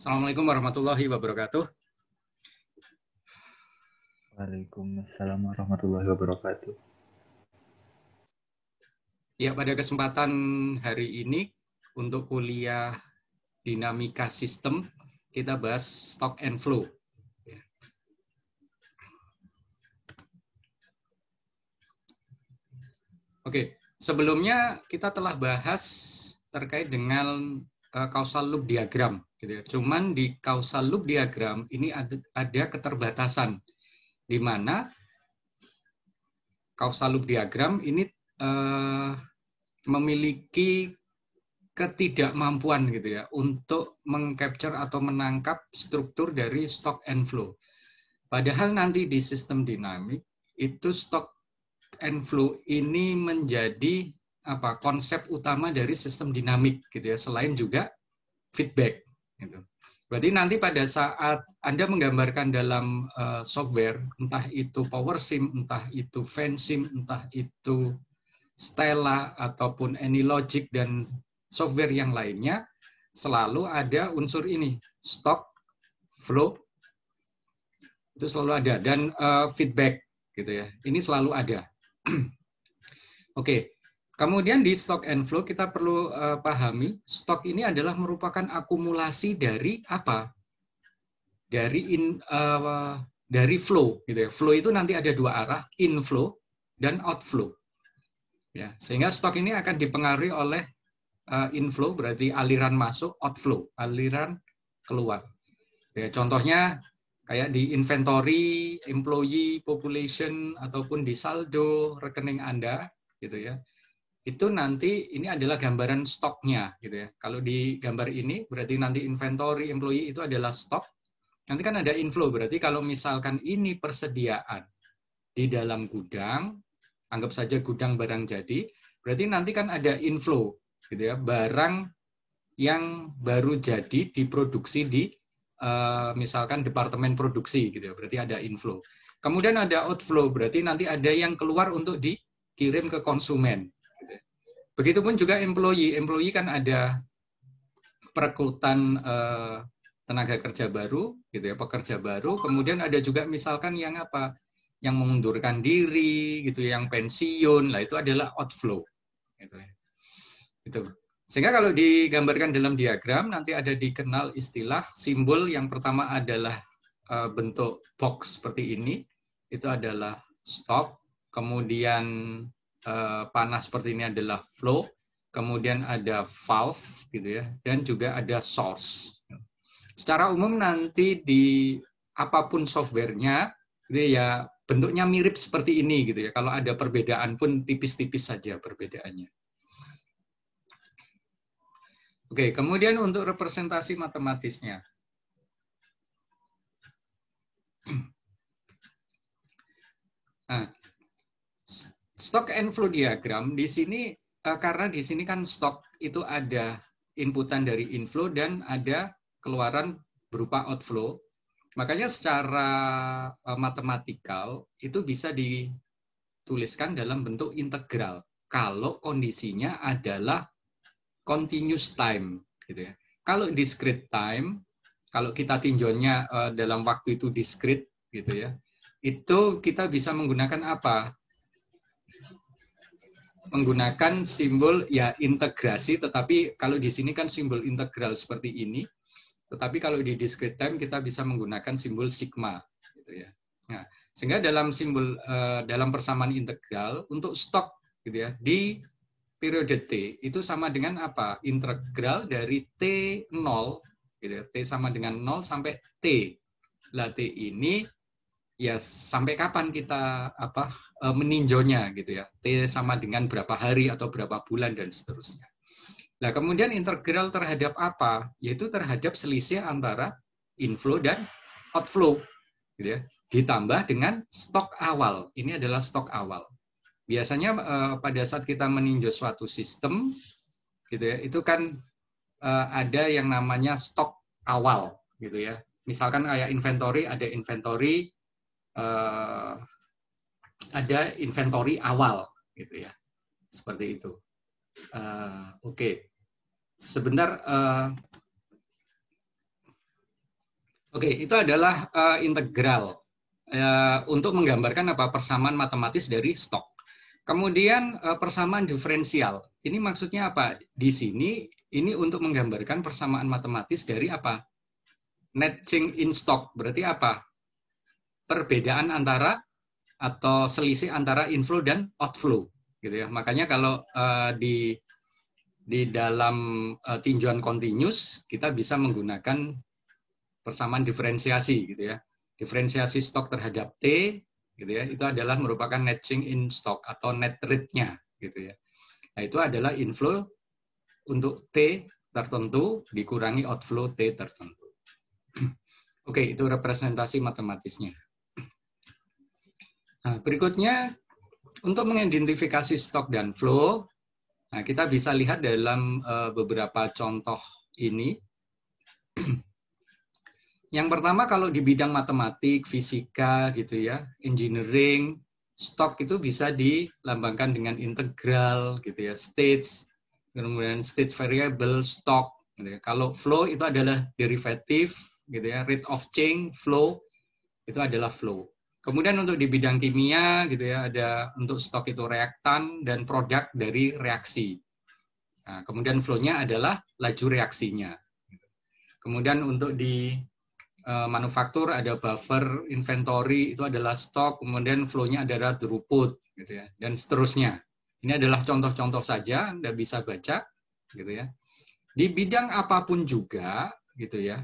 Assalamualaikum warahmatullahi wabarakatuh. Waalaikumsalam warahmatullahi wabarakatuh. Ya, pada kesempatan hari ini untuk kuliah dinamika sistem, kita bahas stock and flow. Ya. Oke, sebelumnya kita telah bahas terkait dengan Eh, kausal loop diagram. Gitu ya. Cuman di kausal loop diagram ini ada, ada keterbatasan di mana kausal loop diagram ini uh, memiliki ketidakmampuan gitu ya untuk mengcapture atau menangkap struktur dari stock and flow. Padahal nanti di sistem dinamik itu stock and flow ini menjadi apa konsep utama dari sistem dinamik gitu ya selain juga feedback gitu. Berarti nanti pada saat Anda menggambarkan dalam uh, software entah itu power sim, entah itu FanSim, entah itu Stella ataupun AnyLogic dan software yang lainnya selalu ada unsur ini stock flow itu selalu ada dan uh, feedback gitu ya. Ini selalu ada. Oke. Okay. Kemudian di stock and flow kita perlu uh, pahami, stock ini adalah merupakan akumulasi dari apa? Dari in uh, dari flow gitu ya. Flow itu nanti ada dua arah, inflow dan outflow. Ya, sehingga stok ini akan dipengaruhi oleh uh, inflow berarti aliran masuk, outflow, aliran keluar. Ya, contohnya kayak di inventory, employee, population ataupun di saldo rekening Anda gitu ya itu nanti ini adalah gambaran stoknya gitu ya. Kalau di gambar ini berarti nanti inventory employee itu adalah stok. Nanti kan ada inflow berarti kalau misalkan ini persediaan di dalam gudang, anggap saja gudang barang jadi, berarti nanti kan ada inflow gitu ya, barang yang baru jadi diproduksi di eh, misalkan departemen produksi gitu ya. Berarti ada inflow. Kemudian ada outflow berarti nanti ada yang keluar untuk dikirim ke konsumen Begitupun juga employee. Employee kan ada perekrutan uh, tenaga kerja baru, gitu ya, pekerja baru. Kemudian ada juga misalkan yang apa, yang mengundurkan diri, gitu, yang pensiun, lah itu adalah outflow, gitu ya. Sehingga kalau digambarkan dalam diagram nanti ada dikenal istilah simbol yang pertama adalah uh, bentuk box seperti ini, itu adalah stop, kemudian Eh, panas seperti ini adalah flow, kemudian ada valve gitu ya, dan juga ada source. Secara umum nanti di apapun softwarenya, gitu ya bentuknya mirip seperti ini gitu ya. Kalau ada perbedaan pun tipis-tipis saja perbedaannya. Oke, kemudian untuk representasi matematisnya. Nah, Stock and flow diagram di sini eh, karena di sini kan stok itu ada inputan dari inflow dan ada keluaran berupa outflow. Makanya secara eh, matematikal itu bisa dituliskan dalam bentuk integral kalau kondisinya adalah continuous time gitu ya. Kalau discrete time, kalau kita uh, dalam waktu itu discrete gitu ya. Itu kita bisa menggunakan apa? menggunakan simbol ya integrasi, tetapi kalau di sini kan simbol integral seperti ini, tetapi kalau di discrete time kita bisa menggunakan simbol sigma, gitu ya. Nah, sehingga dalam simbol uh, dalam persamaan integral untuk stok, gitu ya, di periode t itu sama dengan apa? Integral dari t 0, gitu ya, t sama dengan 0 sampai t. Lah t ini ya sampai kapan kita apa e, meninjonya gitu ya t sama dengan berapa hari atau berapa bulan dan seterusnya. Nah kemudian integral terhadap apa? Yaitu terhadap selisih antara inflow dan outflow, gitu ya. Ditambah dengan stok awal. Ini adalah stok awal. Biasanya e, pada saat kita meninjau suatu sistem, gitu ya, itu kan eh, ada yang namanya stok awal, gitu ya. Misalkan kayak inventory, ada inventory, uh, ada inventory awal gitu ya seperti itu uh, oke okay. sebentar uh, oke okay, itu adalah uh, integral uh, untuk menggambarkan apa persamaan matematis dari stok kemudian uh, persamaan diferensial ini maksudnya apa di sini ini untuk menggambarkan persamaan matematis dari apa netting in stock berarti apa perbedaan antara atau selisih antara inflow dan outflow gitu ya. Makanya kalau uh, di di dalam uh, tinjauan continuous kita bisa menggunakan persamaan diferensiasi gitu ya. Diferensiasi stok terhadap T gitu ya, itu adalah merupakan net change in stock atau net rate-nya gitu ya. Nah, itu adalah inflow untuk T tertentu dikurangi outflow T tertentu. Oke, itu representasi matematisnya. Nah, berikutnya untuk mengidentifikasi stok dan flow, nah kita bisa lihat dalam uh, beberapa contoh ini. Yang pertama kalau di bidang matematik, fisika gitu ya, engineering, stok itu bisa dilambangkan dengan integral gitu ya, states, kemudian state variable, stok. Gitu ya. Kalau flow itu adalah derivative, gitu ya, rate of change, flow itu adalah flow. Kemudian untuk di bidang kimia gitu ya ada untuk stok itu reaktan dan produk dari reaksi. Nah, kemudian flow-nya adalah laju reaksinya. Kemudian untuk di uh, manufaktur ada buffer, inventory itu adalah stok, kemudian flow-nya adalah throughput gitu ya dan seterusnya. Ini adalah contoh-contoh saja Anda bisa baca gitu ya. Di bidang apapun juga gitu ya.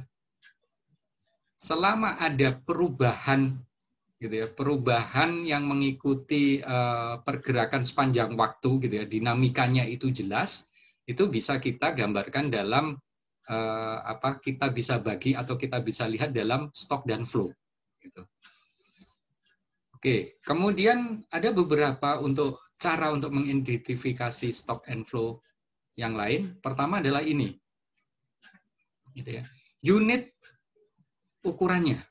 Selama ada perubahan gitu ya perubahan yang mengikuti uh, pergerakan sepanjang waktu gitu ya dinamikanya itu jelas itu bisa kita gambarkan dalam uh, apa kita bisa bagi atau kita bisa lihat dalam stock dan flow gitu. Oke, kemudian ada beberapa untuk cara untuk mengidentifikasi stock and flow yang lain. Pertama adalah ini. Gitu ya. Unit ukurannya.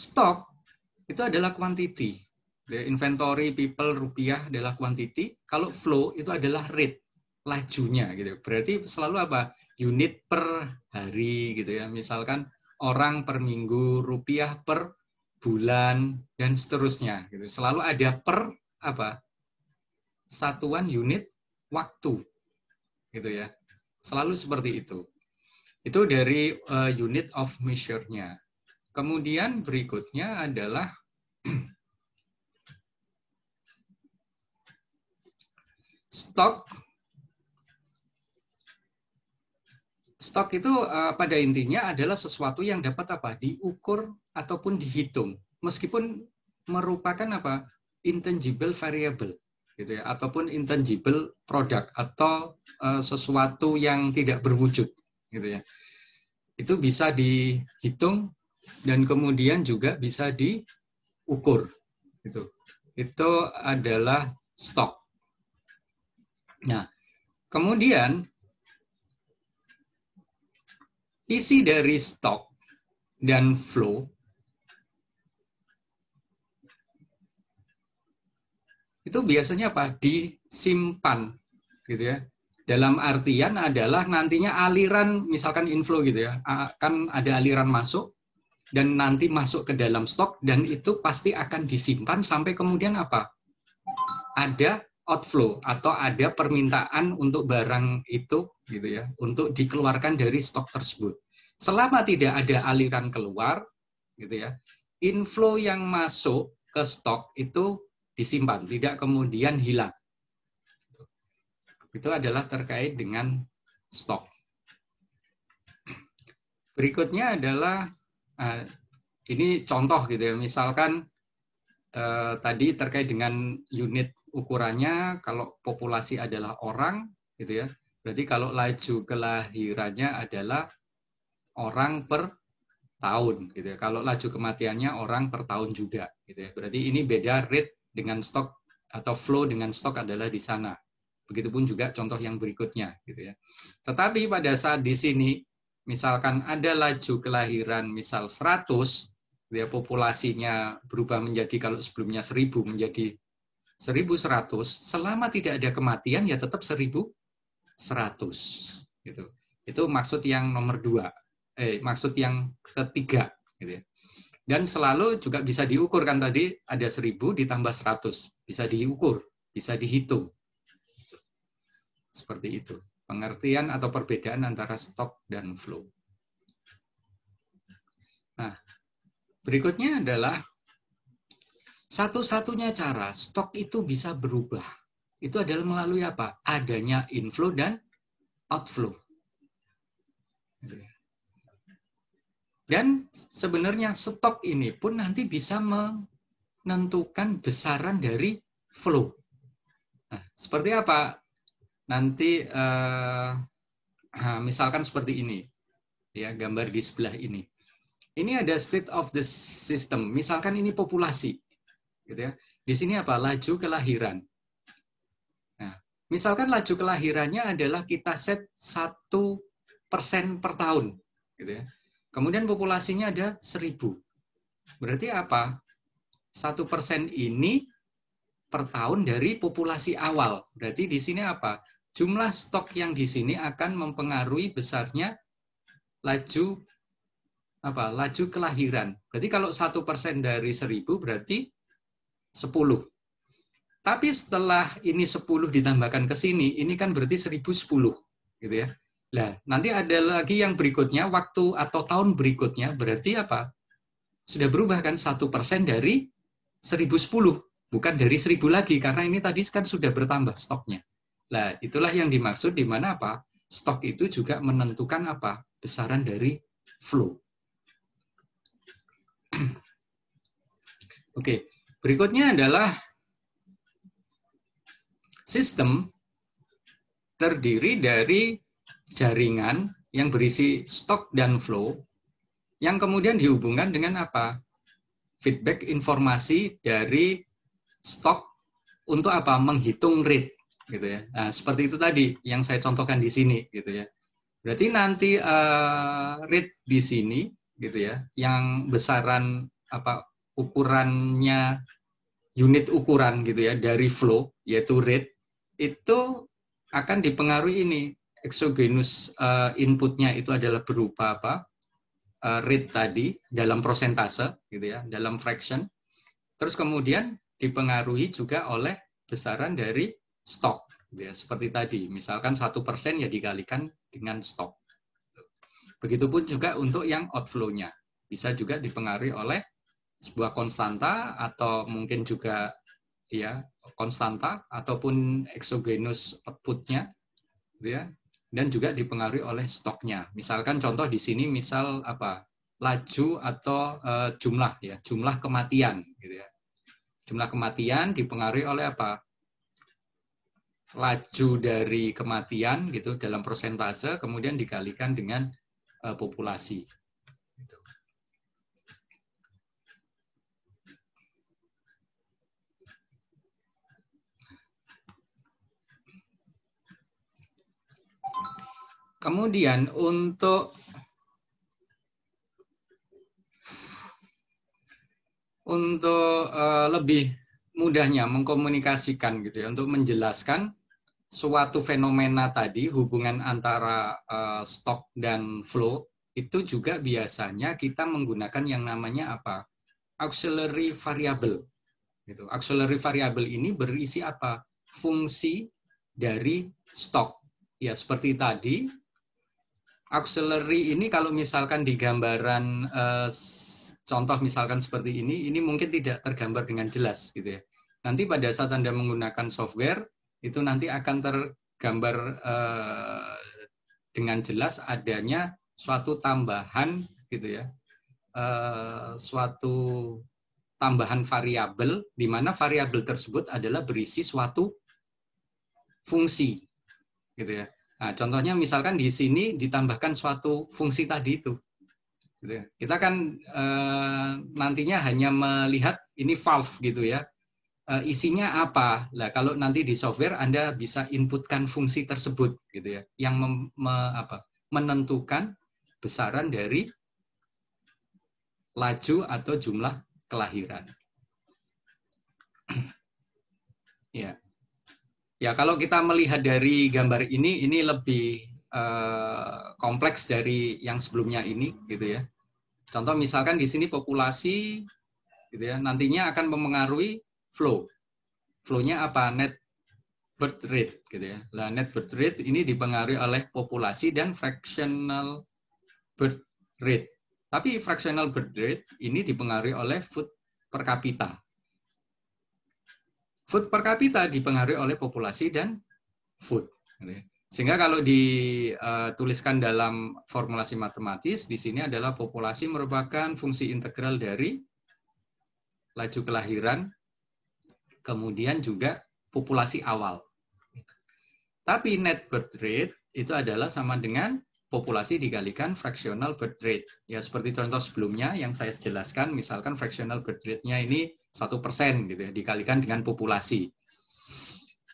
Stock itu adalah quantity. Inventory, people, rupiah adalah quantity. Kalau flow itu adalah rate, lajunya gitu. Berarti selalu apa? Unit per hari gitu ya. Misalkan orang per minggu, rupiah per bulan dan seterusnya gitu. Selalu ada per apa? satuan unit waktu. Gitu ya. Selalu seperti itu. Itu dari uh, unit of measure-nya. Kemudian berikutnya adalah stok stok itu eh, pada intinya adalah sesuatu yang dapat apa diukur ataupun dihitung meskipun merupakan apa intangible variable gitu ya ataupun intangible produk atau eh, sesuatu yang tidak berwujud gitu ya itu bisa dihitung dan kemudian juga bisa diukur itu itu adalah stok nah kemudian isi dari stok dan flow itu biasanya apa disimpan gitu ya dalam artian adalah nantinya aliran misalkan inflow gitu ya akan ada aliran masuk dan nanti masuk ke dalam stok dan itu pasti akan disimpan sampai kemudian apa? Ada outflow atau ada permintaan untuk barang itu gitu ya, untuk dikeluarkan dari stok tersebut. Selama tidak ada aliran keluar gitu ya, inflow yang masuk ke stok itu disimpan, tidak kemudian hilang. Itu adalah terkait dengan stok. Berikutnya adalah Eh, ini contoh gitu ya, misalkan eh, tadi terkait dengan unit ukurannya, kalau populasi adalah orang, gitu ya, berarti kalau laju kelahirannya adalah orang per tahun, gitu ya. Kalau laju kematiannya orang per tahun juga, gitu ya. Berarti ini beda rate dengan stok atau flow dengan stok adalah di sana. Begitupun juga contoh yang berikutnya, gitu ya. Tetapi pada saat di sini misalkan ada laju kelahiran misal 100, ya populasinya berubah menjadi kalau sebelumnya 1000 menjadi 1100, selama tidak ada kematian ya tetap 1100. Gitu. Itu maksud yang nomor dua, eh, maksud yang ketiga. Gitu ya. Dan selalu juga bisa diukur kan tadi ada 1000 ditambah 100, bisa diukur, bisa dihitung. Seperti itu pengertian atau perbedaan antara stok dan flow. Nah, berikutnya adalah satu-satunya cara stok itu bisa berubah. Itu adalah melalui apa? Adanya inflow dan outflow. Dan sebenarnya stok ini pun nanti bisa menentukan besaran dari flow. Nah, seperti apa nanti uh, misalkan seperti ini ya gambar di sebelah ini ini ada state of the system misalkan ini populasi gitu ya di sini apa laju kelahiran nah misalkan laju kelahirannya adalah kita set satu persen per tahun gitu ya kemudian populasinya ada seribu berarti apa satu persen ini per tahun dari populasi awal berarti di sini apa jumlah stok yang di sini akan mempengaruhi besarnya laju apa laju kelahiran. Berarti kalau satu persen dari seribu berarti sepuluh. Tapi setelah ini sepuluh ditambahkan ke sini, ini kan berarti seribu sepuluh, gitu ya. Nah, nanti ada lagi yang berikutnya, waktu atau tahun berikutnya, berarti apa? Sudah berubah kan satu persen dari 1010, bukan dari 1000 lagi, karena ini tadi kan sudah bertambah stoknya. Nah, itulah yang dimaksud di mana apa? Stok itu juga menentukan apa? Besaran dari flow. Oke, berikutnya adalah sistem terdiri dari jaringan yang berisi stok dan flow yang kemudian dihubungkan dengan apa? Feedback informasi dari stok untuk apa? Menghitung rate gitu ya. Nah, seperti itu tadi yang saya contohkan di sini gitu ya. Berarti nanti uh, rate di sini gitu ya, yang besaran apa ukurannya unit ukuran gitu ya dari flow yaitu rate itu akan dipengaruhi ini exogenous uh, inputnya itu adalah berupa apa uh, rate tadi dalam prosentase gitu ya dalam fraction terus kemudian dipengaruhi juga oleh besaran dari stok. Ya, seperti tadi, misalkan satu persen ya dikalikan dengan stok. Begitupun juga untuk yang outflow-nya. Bisa juga dipengaruhi oleh sebuah konstanta atau mungkin juga ya konstanta ataupun exogenous outputnya ya dan juga dipengaruhi oleh stoknya misalkan contoh di sini misal apa laju atau e, jumlah ya jumlah kematian gitu ya jumlah kematian dipengaruhi oleh apa laju dari kematian gitu dalam persentase kemudian dikalikan dengan uh, populasi. Gitu. Kemudian untuk untuk uh, lebih mudahnya mengkomunikasikan gitu ya, untuk menjelaskan suatu fenomena tadi hubungan antara uh, stok dan flow itu juga biasanya kita menggunakan yang namanya apa? auxiliary variable. itu Auxiliary variable ini berisi apa? Fungsi dari stok. Ya, seperti tadi auxiliary ini kalau misalkan di gambaran uh, contoh misalkan seperti ini, ini mungkin tidak tergambar dengan jelas gitu ya. Nanti pada saat Anda menggunakan software, itu nanti akan tergambar eh, dengan jelas adanya suatu tambahan gitu ya eh, suatu tambahan variabel di mana variabel tersebut adalah berisi suatu fungsi gitu ya nah, contohnya misalkan di sini ditambahkan suatu fungsi tadi itu gitu ya. kita kan eh, nantinya hanya melihat ini valve gitu ya Eh, isinya apa. Lah kalau nanti di software Anda bisa inputkan fungsi tersebut gitu ya yang mem, me, apa, menentukan besaran dari laju atau jumlah kelahiran. ya. Ya, kalau kita melihat dari gambar ini ini lebih eh, kompleks dari yang sebelumnya ini gitu ya. Contoh misalkan di sini populasi gitu ya, nantinya akan mempengaruhi flow. Flow-nya apa? Net birth rate gitu ya. Nah, net birth rate ini dipengaruhi oleh populasi dan fractional birth rate. Tapi fractional birth rate ini dipengaruhi oleh food per kapita. Food per kapita dipengaruhi oleh populasi dan food. Gitu ya. Sehingga kalau dituliskan eh, dalam formulasi matematis, di sini adalah populasi merupakan fungsi integral dari laju kelahiran kemudian juga populasi awal. Tapi net birth rate itu adalah sama dengan populasi dikalikan fractional birth rate. Ya seperti contoh sebelumnya yang saya jelaskan, misalkan fractional birth rate-nya ini satu persen gitu ya, dikalikan dengan populasi.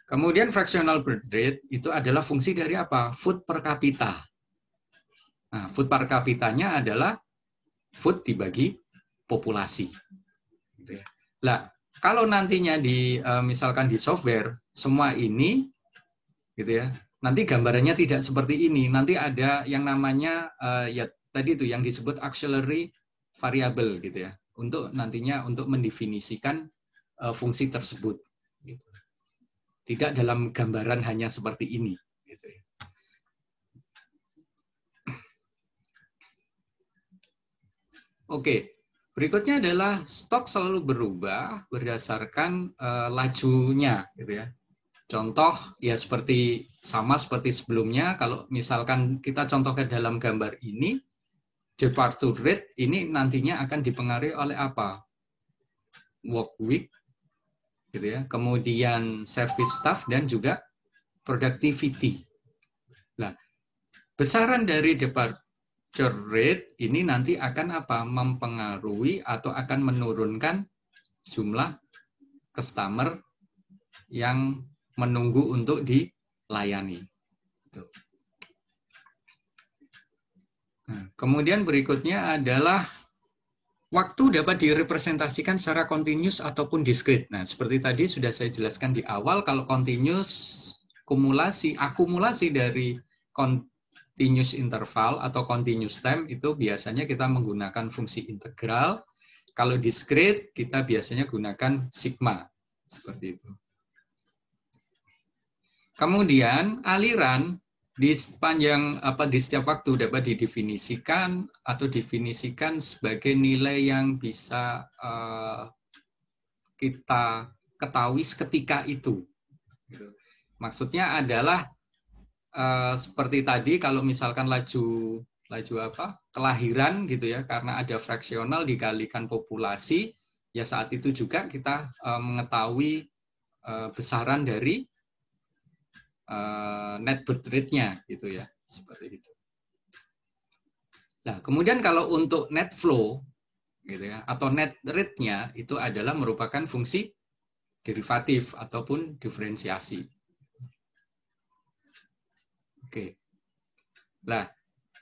Kemudian fractional birth rate itu adalah fungsi dari apa? Food per kapita. Nah, food per kapitanya adalah food dibagi populasi. Gitu ya. Lah, kalau nantinya di eh, misalkan di software semua ini gitu ya. Nanti gambarannya tidak seperti ini. Nanti ada yang namanya eh, ya tadi itu yang disebut auxiliary variable gitu ya. Untuk nantinya untuk mendefinisikan eh, fungsi tersebut gitu. Tidak dalam gambaran hanya seperti ini gitu ya. Oke, okay. Berikutnya adalah stok selalu berubah berdasarkan uh, lajunya, gitu ya. Contoh ya seperti sama seperti sebelumnya. Kalau misalkan kita contoh ke dalam gambar ini, departure rate ini nantinya akan dipengaruhi oleh apa? Work week, gitu ya. Kemudian service staff dan juga productivity. Nah, besaran dari depart capture rate ini nanti akan apa? Mempengaruhi atau akan menurunkan jumlah customer yang menunggu untuk dilayani. Gitu. Nah, kemudian berikutnya adalah waktu dapat direpresentasikan secara continuous ataupun diskrit. Nah, seperti tadi sudah saya jelaskan di awal, kalau continuous kumulasi, akumulasi dari continuous interval atau continuous time itu biasanya kita menggunakan fungsi integral. Kalau discrete, kita biasanya gunakan sigma. Seperti itu. Kemudian aliran di sepanjang apa di setiap waktu dapat didefinisikan atau definisikan sebagai nilai yang bisa uh, kita ketahui ketika itu. Gitu. Maksudnya adalah Eh, seperti tadi kalau misalkan laju laju apa kelahiran gitu ya karena ada fraksional dikalikan populasi ya saat itu juga kita uh, mengetahui uh, besaran dari uh, net birth rate-nya gitu ya seperti itu. Nah kemudian kalau untuk net flow gitu ya atau net rate-nya itu adalah merupakan fungsi derivatif ataupun diferensiasi Oke. Nah,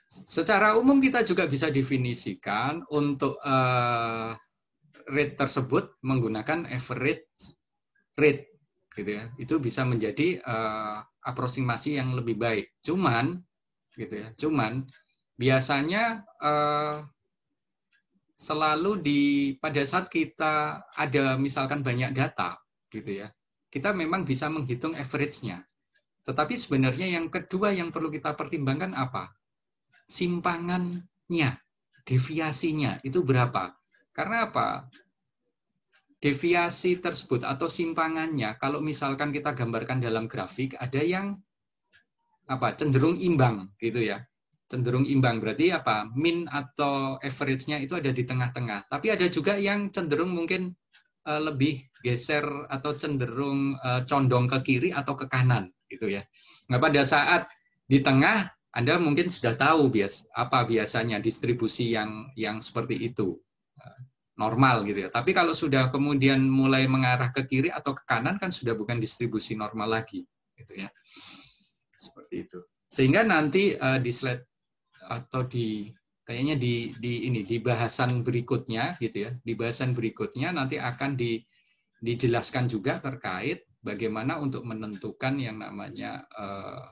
secara umum kita juga bisa definisikan untuk uh, rate tersebut menggunakan average rate gitu ya. Itu bisa menjadi uh, aproximasi yang lebih baik. Cuman gitu ya. Cuman biasanya uh, selalu di pada saat kita ada misalkan banyak data gitu ya. Kita memang bisa menghitung average-nya tetapi sebenarnya yang kedua yang perlu kita pertimbangkan apa? Simpangannya, deviasinya itu berapa? Karena apa? Deviasi tersebut atau simpangannya, kalau misalkan kita gambarkan dalam grafik, ada yang apa cenderung imbang gitu ya cenderung imbang berarti apa min atau average-nya itu ada di tengah-tengah tapi ada juga yang cenderung mungkin eh, lebih geser atau cenderung eh, condong ke kiri atau ke kanan gitu ya. Nah, pada saat di tengah Anda mungkin sudah tahu bias apa biasanya distribusi yang yang seperti itu eh, normal gitu ya. Tapi kalau sudah kemudian mulai mengarah ke kiri atau ke kanan kan sudah bukan distribusi normal lagi gitu ya. Seperti itu. Sehingga nanti uh, di slide atau di kayaknya di di ini di bahasan berikutnya gitu ya. Di bahasan berikutnya nanti akan di dijelaskan juga terkait bagaimana untuk menentukan yang namanya uh,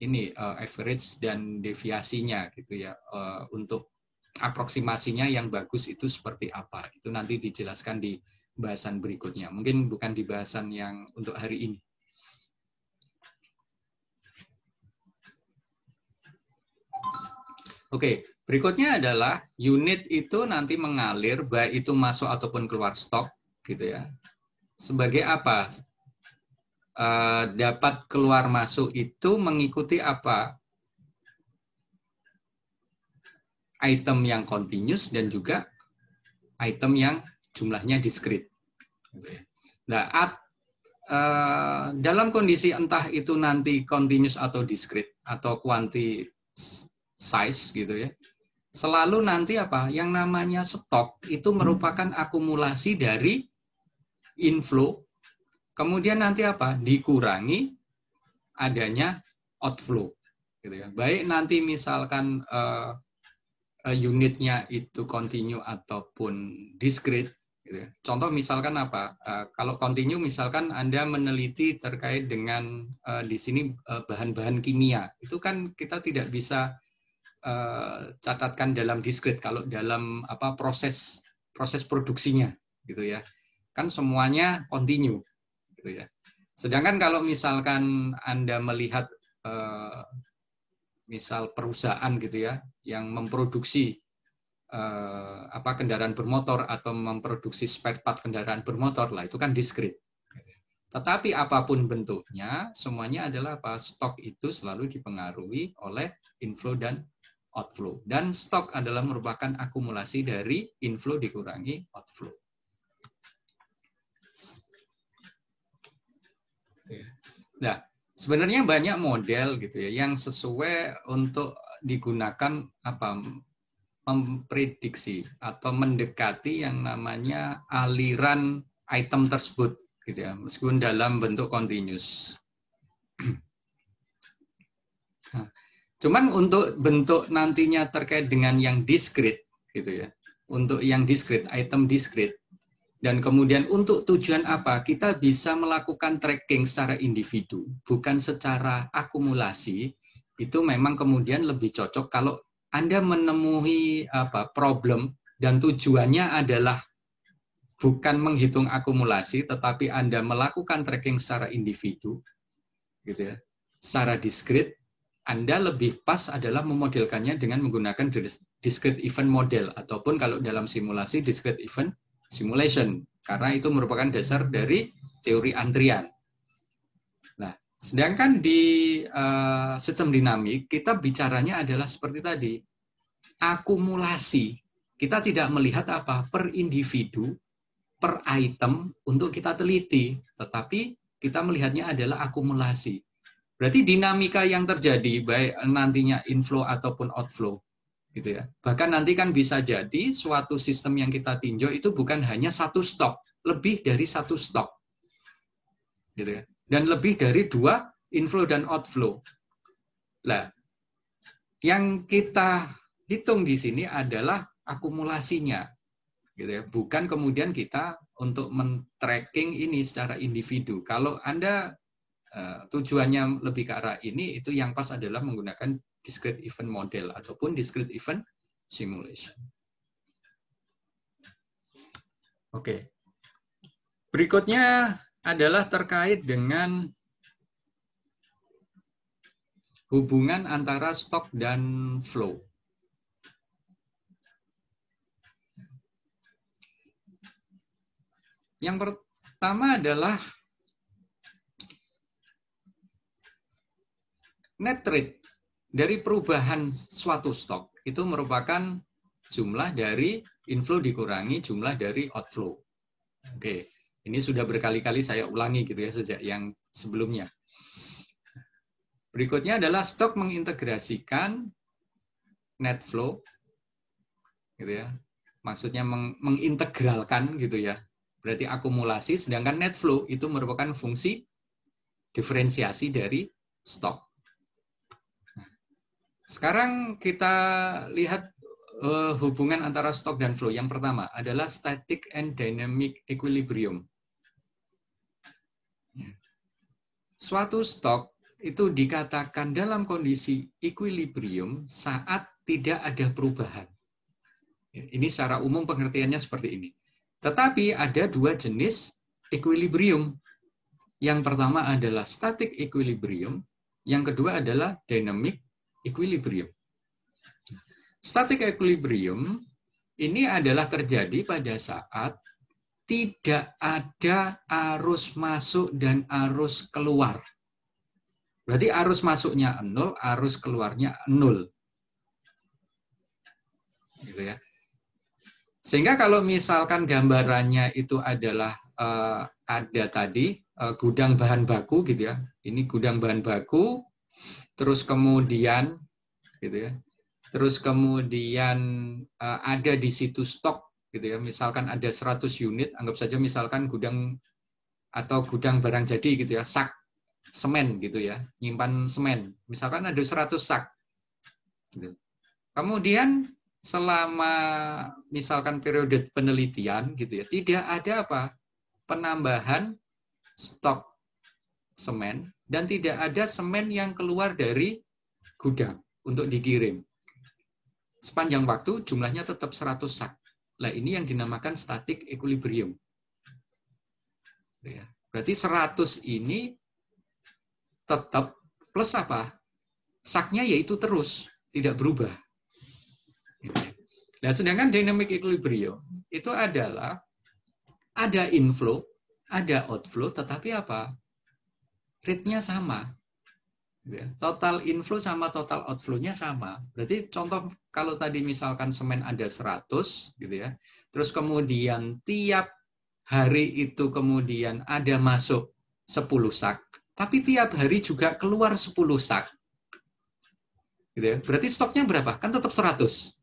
ini uh, average dan deviasinya gitu ya uh, untuk aproksimasinya yang bagus itu seperti apa itu nanti dijelaskan di bahasan berikutnya mungkin bukan di bahasan yang untuk hari ini Oke, berikutnya adalah unit itu nanti mengalir baik itu masuk ataupun keluar stok gitu ya. Sebagai apa? Eh, dapat keluar masuk itu mengikuti apa? Item yang continuous dan juga item yang jumlahnya diskrit. Gitu ya. Nah, at, uh, dalam kondisi entah itu nanti continuous atau diskrit atau quantity size gitu ya, selalu nanti apa yang namanya stok itu merupakan akumulasi dari inflow Kemudian nanti apa? Dikurangi adanya outflow. Gitu ya. Baik nanti misalkan uh, unitnya itu continue ataupun discrete. Gitu ya. Contoh misalkan apa? Uh, kalau continue misalkan Anda meneliti terkait dengan uh, di sini bahan-bahan uh, kimia. Itu kan kita tidak bisa catatkan dalam discrete kalau dalam apa proses proses produksinya gitu ya kan semuanya continue gitu ya. Sedangkan kalau misalkan Anda melihat eh, misal perusahaan gitu ya yang memproduksi eh, apa kendaraan bermotor atau memproduksi spare part kendaraan bermotor lah itu kan diskrit. Gitu ya. Tetapi apapun bentuknya, semuanya adalah apa? Stok itu selalu dipengaruhi oleh inflow dan outflow. Dan stok adalah merupakan akumulasi dari inflow dikurangi outflow. Nah, sebenarnya banyak model gitu ya yang sesuai untuk digunakan apa memprediksi atau mendekati yang namanya aliran item tersebut gitu ya meskipun dalam bentuk continuous. Nah, cuman untuk bentuk nantinya terkait dengan yang diskrit gitu ya. Untuk yang diskrit, item diskrit dan kemudian untuk tujuan apa? Kita bisa melakukan tracking secara individu, bukan secara akumulasi. Itu memang kemudian lebih cocok kalau Anda menemui apa problem dan tujuannya adalah bukan menghitung akumulasi tetapi Anda melakukan tracking secara individu gitu ya. Secara diskrit anda lebih pas adalah memodelkannya dengan menggunakan discrete event model ataupun kalau dalam simulasi discrete event simulation karena itu merupakan dasar dari teori antrian. Nah, sedangkan di uh, sistem dinamik kita bicaranya adalah seperti tadi akumulasi. Kita tidak melihat apa per individu, per item untuk kita teliti, tetapi kita melihatnya adalah akumulasi. Berarti dinamika yang terjadi baik nantinya inflow ataupun outflow gitu ya. Bahkan nanti kan bisa jadi suatu sistem yang kita tinjau itu bukan hanya satu stok, lebih dari satu stok, gitu ya. Dan lebih dari dua inflow dan outflow. Nah, yang kita hitung di sini adalah akumulasinya, gitu ya. Bukan kemudian kita untuk men-tracking ini secara individu. Kalau anda eh, tujuannya lebih ke arah ini, itu yang pas adalah menggunakan discrete event model ataupun discrete event simulation. Oke. Okay. Berikutnya adalah terkait dengan hubungan antara stok dan flow. Yang pertama adalah net rate dari perubahan suatu stok itu merupakan jumlah dari inflow dikurangi jumlah dari outflow. Oke, ini sudah berkali-kali saya ulangi gitu ya sejak yang sebelumnya. Berikutnya adalah stok mengintegrasikan net flow gitu ya. Maksudnya meng mengintegralkan gitu ya. Berarti akumulasi sedangkan net flow itu merupakan fungsi diferensiasi dari stok. Sekarang kita lihat eh, hubungan antara stok dan flow. Yang pertama adalah static and dynamic equilibrium. Ya. Suatu stok itu dikatakan dalam kondisi equilibrium saat tidak ada perubahan. Ya, ini secara umum pengertiannya seperti ini. Tetapi ada dua jenis equilibrium. Yang pertama adalah static equilibrium, yang kedua adalah dynamic equilibrium. Static equilibrium ini adalah terjadi pada saat tidak ada arus masuk dan arus keluar. Berarti arus masuknya nol, arus keluarnya nol. Gitu ya. Sehingga kalau misalkan gambarannya itu adalah eh, ada tadi eh, gudang bahan baku gitu ya. Ini gudang bahan baku terus kemudian gitu ya terus kemudian uh, ada di situ stok gitu ya misalkan ada 100 unit anggap saja misalkan gudang atau gudang barang jadi gitu ya sak semen gitu ya nyimpan semen misalkan ada 100 sak gitu. kemudian selama misalkan periode penelitian gitu ya tidak ada apa penambahan stok semen dan tidak ada semen yang keluar dari gudang untuk dikirim. Sepanjang waktu jumlahnya tetap 100 sak. Nah, ini yang dinamakan static equilibrium. Ya, berarti 100 ini tetap plus apa? Saknya yaitu terus, tidak berubah. Nah, sedangkan dynamic equilibrium itu adalah ada inflow, ada outflow, tetapi apa? rate-nya sama. Gitu ya. Total inflow sama total outflow-nya sama. Berarti contoh kalau tadi misalkan semen ada 100 gitu ya. Terus kemudian tiap hari itu kemudian ada masuk 10 sak, tapi tiap hari juga keluar 10 sak. Gitu ya. Berarti stoknya berapa? Kan tetap 100.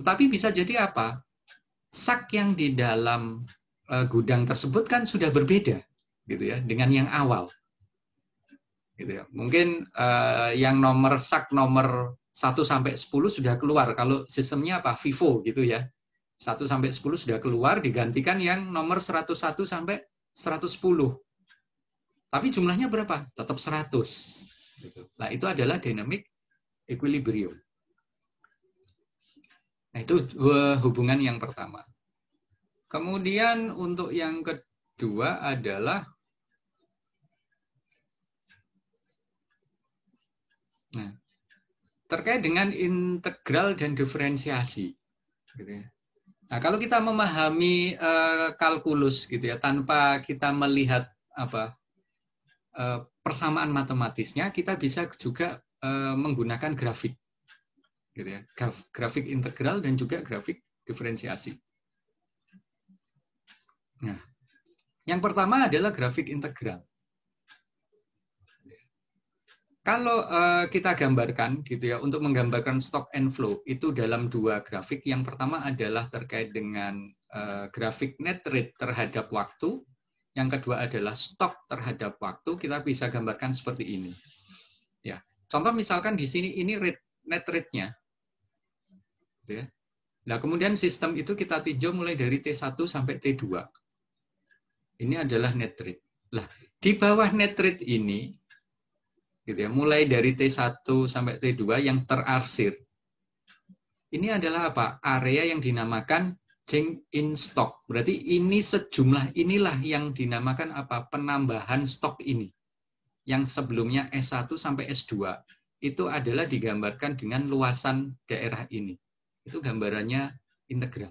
Tetapi bisa jadi apa? Sak yang di dalam eh, gudang tersebut kan sudah berbeda gitu ya dengan yang awal gitu ya. Mungkin uh, yang nomor sak nomor 1 sampai 10 sudah keluar kalau sistemnya apa Vivo gitu ya. 1 sampai 10 sudah keluar digantikan yang nomor 101 sampai 110. Tapi jumlahnya berapa? Tetap 100. Gitu. Nah, itu adalah dynamic equilibrium. Nah, itu hubungan yang pertama. Kemudian untuk yang kedua adalah Nah, terkait dengan integral dan diferensiasi. Gitu ya. Nah, kalau kita memahami eh, kalkulus gitu ya, tanpa kita melihat apa eh, persamaan matematisnya, kita bisa juga eh, menggunakan grafik, gitu ya, grafik integral dan juga grafik diferensiasi. Nah, yang pertama adalah grafik integral. Kalau uh, kita gambarkan gitu ya untuk menggambarkan stock and flow itu dalam dua grafik. Yang pertama adalah terkait dengan uh, grafik net rate terhadap waktu. Yang kedua adalah stok terhadap waktu. Kita bisa gambarkan seperti ini. Ya. Contoh misalkan di sini ini rate, net rate-nya. Gitu ya. Nah, kemudian sistem itu kita tinjau mulai dari T1 sampai T2. Ini adalah net rate. Lah, di bawah net rate ini gitu ya, mulai dari T1 sampai T2 yang terarsir. Ini adalah apa? Area yang dinamakan change in stock. Berarti ini sejumlah inilah yang dinamakan apa? Penambahan stok ini. Yang sebelumnya S1 sampai S2 itu adalah digambarkan dengan luasan daerah ini. Itu gambarannya integral.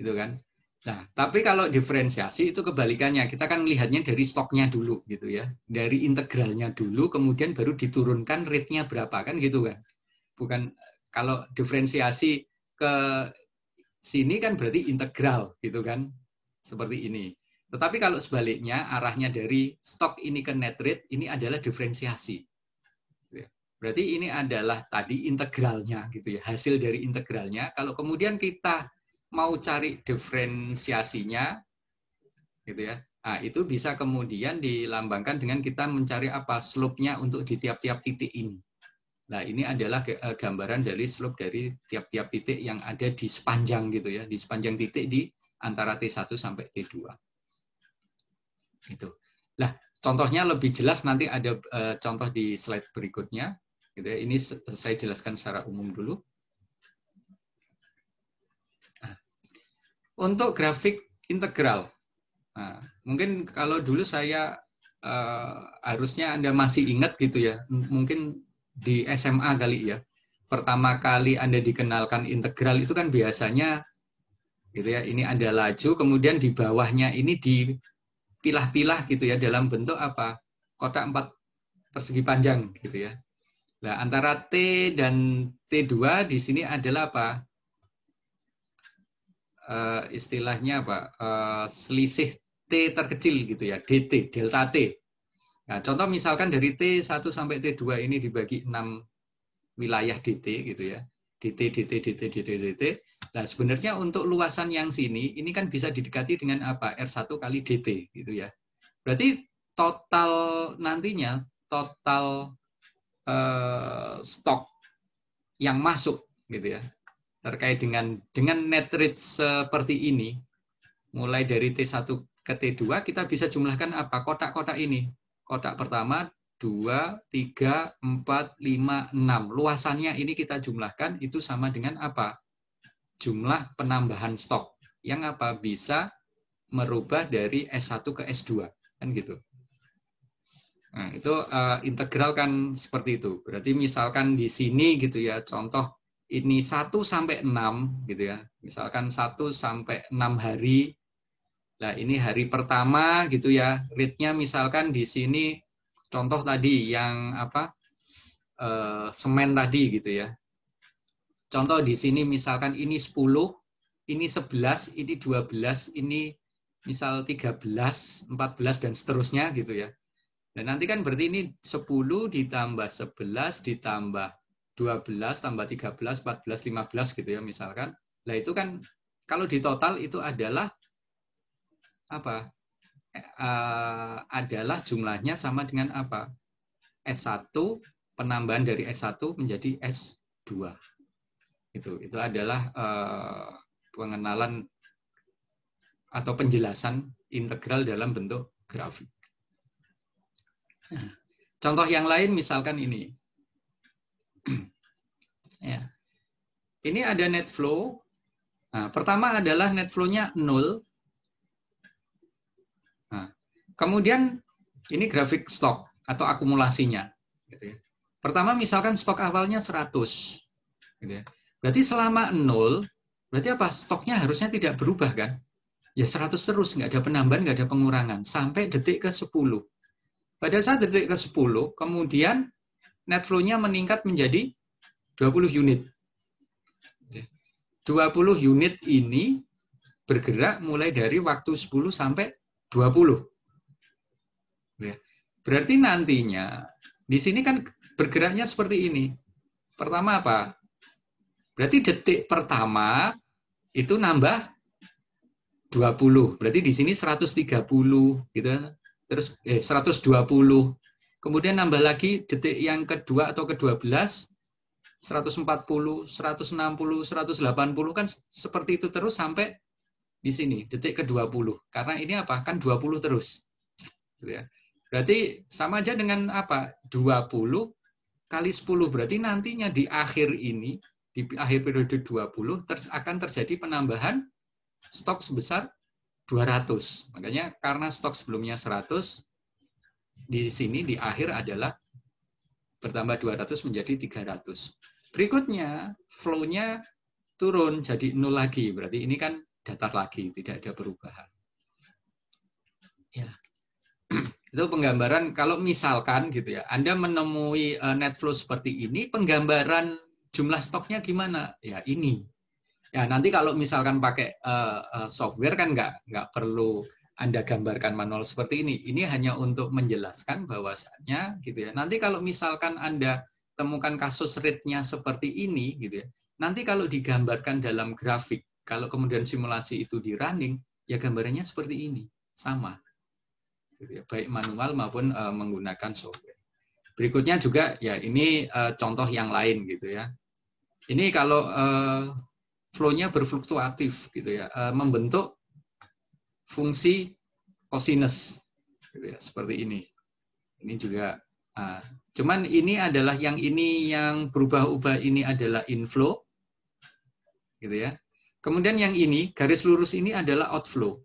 Itu kan? Nah, tapi kalau diferensiasi itu kebalikannya. Kita kan lihatnya dari stoknya dulu gitu ya. Dari integralnya dulu kemudian baru diturunkan rate-nya berapa kan gitu kan. Bukan kalau diferensiasi ke sini kan berarti integral gitu kan. Seperti ini. Tetapi kalau sebaliknya arahnya dari stok ini ke net rate ini adalah diferensiasi. Gitu ya. Berarti ini adalah tadi integralnya gitu ya, hasil dari integralnya. Kalau kemudian kita mau cari diferensiasinya, gitu ya. Nah, itu bisa kemudian dilambangkan dengan kita mencari apa slope-nya untuk di tiap-tiap titik ini. Nah, ini adalah eh, gambaran dari slope dari tiap-tiap titik yang ada di sepanjang gitu ya, di sepanjang titik di antara T1 sampai T2. Itu. Nah, contohnya lebih jelas nanti ada eh, contoh di slide berikutnya. Gitu ya. Ini saya jelaskan secara umum dulu. Untuk grafik integral, nah, mungkin kalau dulu saya eh, harusnya Anda masih ingat gitu ya, mungkin di SMA kali ya, pertama kali Anda dikenalkan integral itu kan biasanya gitu ya, ini Anda laju, kemudian di bawahnya ini dipilah-pilah gitu ya dalam bentuk apa? Kotak empat persegi panjang gitu ya. Nah, antara T dan T2 di sini adalah apa? uh, istilahnya apa uh, selisih T terkecil gitu ya, DT, delta T. Nah, contoh misalkan dari T1 sampai T2 ini dibagi 6 wilayah DT gitu ya. DT, DT, DT, DT, DT. Nah, sebenarnya untuk luasan yang sini, ini kan bisa didekati dengan apa? R1 kali DT gitu ya. Berarti total nantinya, total uh, stok yang masuk gitu ya terkait dengan dengan net rate seperti ini, mulai dari T1 ke T2, kita bisa jumlahkan apa? Kotak-kotak ini. Kotak pertama, 2, 3, 4, 5, 6. Luasannya ini kita jumlahkan, itu sama dengan apa? Jumlah penambahan stok. Yang apa? Bisa merubah dari S1 ke S2. Kan gitu. Nah, itu uh, eh, integral kan seperti itu. Berarti misalkan di sini gitu ya, contoh ini 1 sampai 6 gitu ya. Misalkan 1 sampai 6 hari. Nah, ini hari pertama gitu ya. Rate-nya misalkan di sini contoh tadi yang apa? Eh, semen tadi gitu ya. Contoh di sini misalkan ini 10, ini 11, ini 12, ini misal 13, 14 dan seterusnya gitu ya. Dan nanti kan berarti ini 10 ditambah 11 ditambah 12 tambah 13, 14, 15 gitu ya misalkan. Nah itu kan kalau di total itu adalah apa? Uh, adalah jumlahnya sama dengan apa? S1 penambahan dari S1 menjadi S2. Itu itu adalah uh, pengenalan atau penjelasan integral dalam bentuk grafik. Nah, contoh yang lain misalkan ini. ya. Ini ada net flow. Nah, pertama adalah net flow-nya nol. Nah, kemudian ini grafik stok atau akumulasinya. Gitu ya. Pertama misalkan stok awalnya 100. Gitu ya. Berarti selama nol, berarti apa? Stoknya harusnya tidak berubah kan? Ya 100 terus, nggak ada penambahan, nggak ada pengurangan. Sampai detik ke 10. Pada saat detik ke 10, kemudian net flow-nya meningkat menjadi 20 unit. 20 unit ini bergerak mulai dari waktu 10 sampai 20. Berarti nantinya di sini kan bergeraknya seperti ini. Pertama apa? Berarti detik pertama itu nambah 20. Berarti di sini 130 gitu. Ya. Terus eh 120 Kemudian nambah lagi detik yang kedua atau ke-12, 140, 160, 180, kan seperti itu terus sampai di sini, detik ke-20. Karena ini apa? Kan 20 terus. Gitu ya. Berarti sama aja dengan apa? 20 kali 10. Berarti nantinya di akhir ini, di akhir periode 20, akan terjadi penambahan stok sebesar 200. Makanya karena stok sebelumnya 100, di sini di akhir adalah bertambah 200 menjadi 300. Berikutnya flow-nya turun jadi nol lagi. Berarti ini kan datar lagi, tidak ada perubahan. Ya. Itu penggambaran kalau misalkan gitu ya, Anda menemui eh, net flow seperti ini, penggambaran jumlah stoknya gimana? Ya ini. Ya nanti kalau misalkan pakai eh, eh, software kan nggak nggak perlu anda gambarkan manual seperti ini. Ini hanya untuk menjelaskan bahwasannya gitu ya. Nanti kalau misalkan Anda temukan kasus rate-nya seperti ini gitu ya. Nanti kalau digambarkan dalam grafik, kalau kemudian simulasi itu di running, ya gambarnya seperti ini, sama. Gitu ya, baik manual maupun uh, menggunakan software. Berikutnya juga ya ini uh, contoh yang lain gitu ya. Ini kalau uh, flow-nya berfluktuatif gitu ya, membentuk fungsi kosinus gitu ya, seperti ini. Ini juga uh, cuman ini adalah yang ini yang berubah-ubah ini adalah inflow gitu ya. Kemudian yang ini garis lurus ini adalah outflow.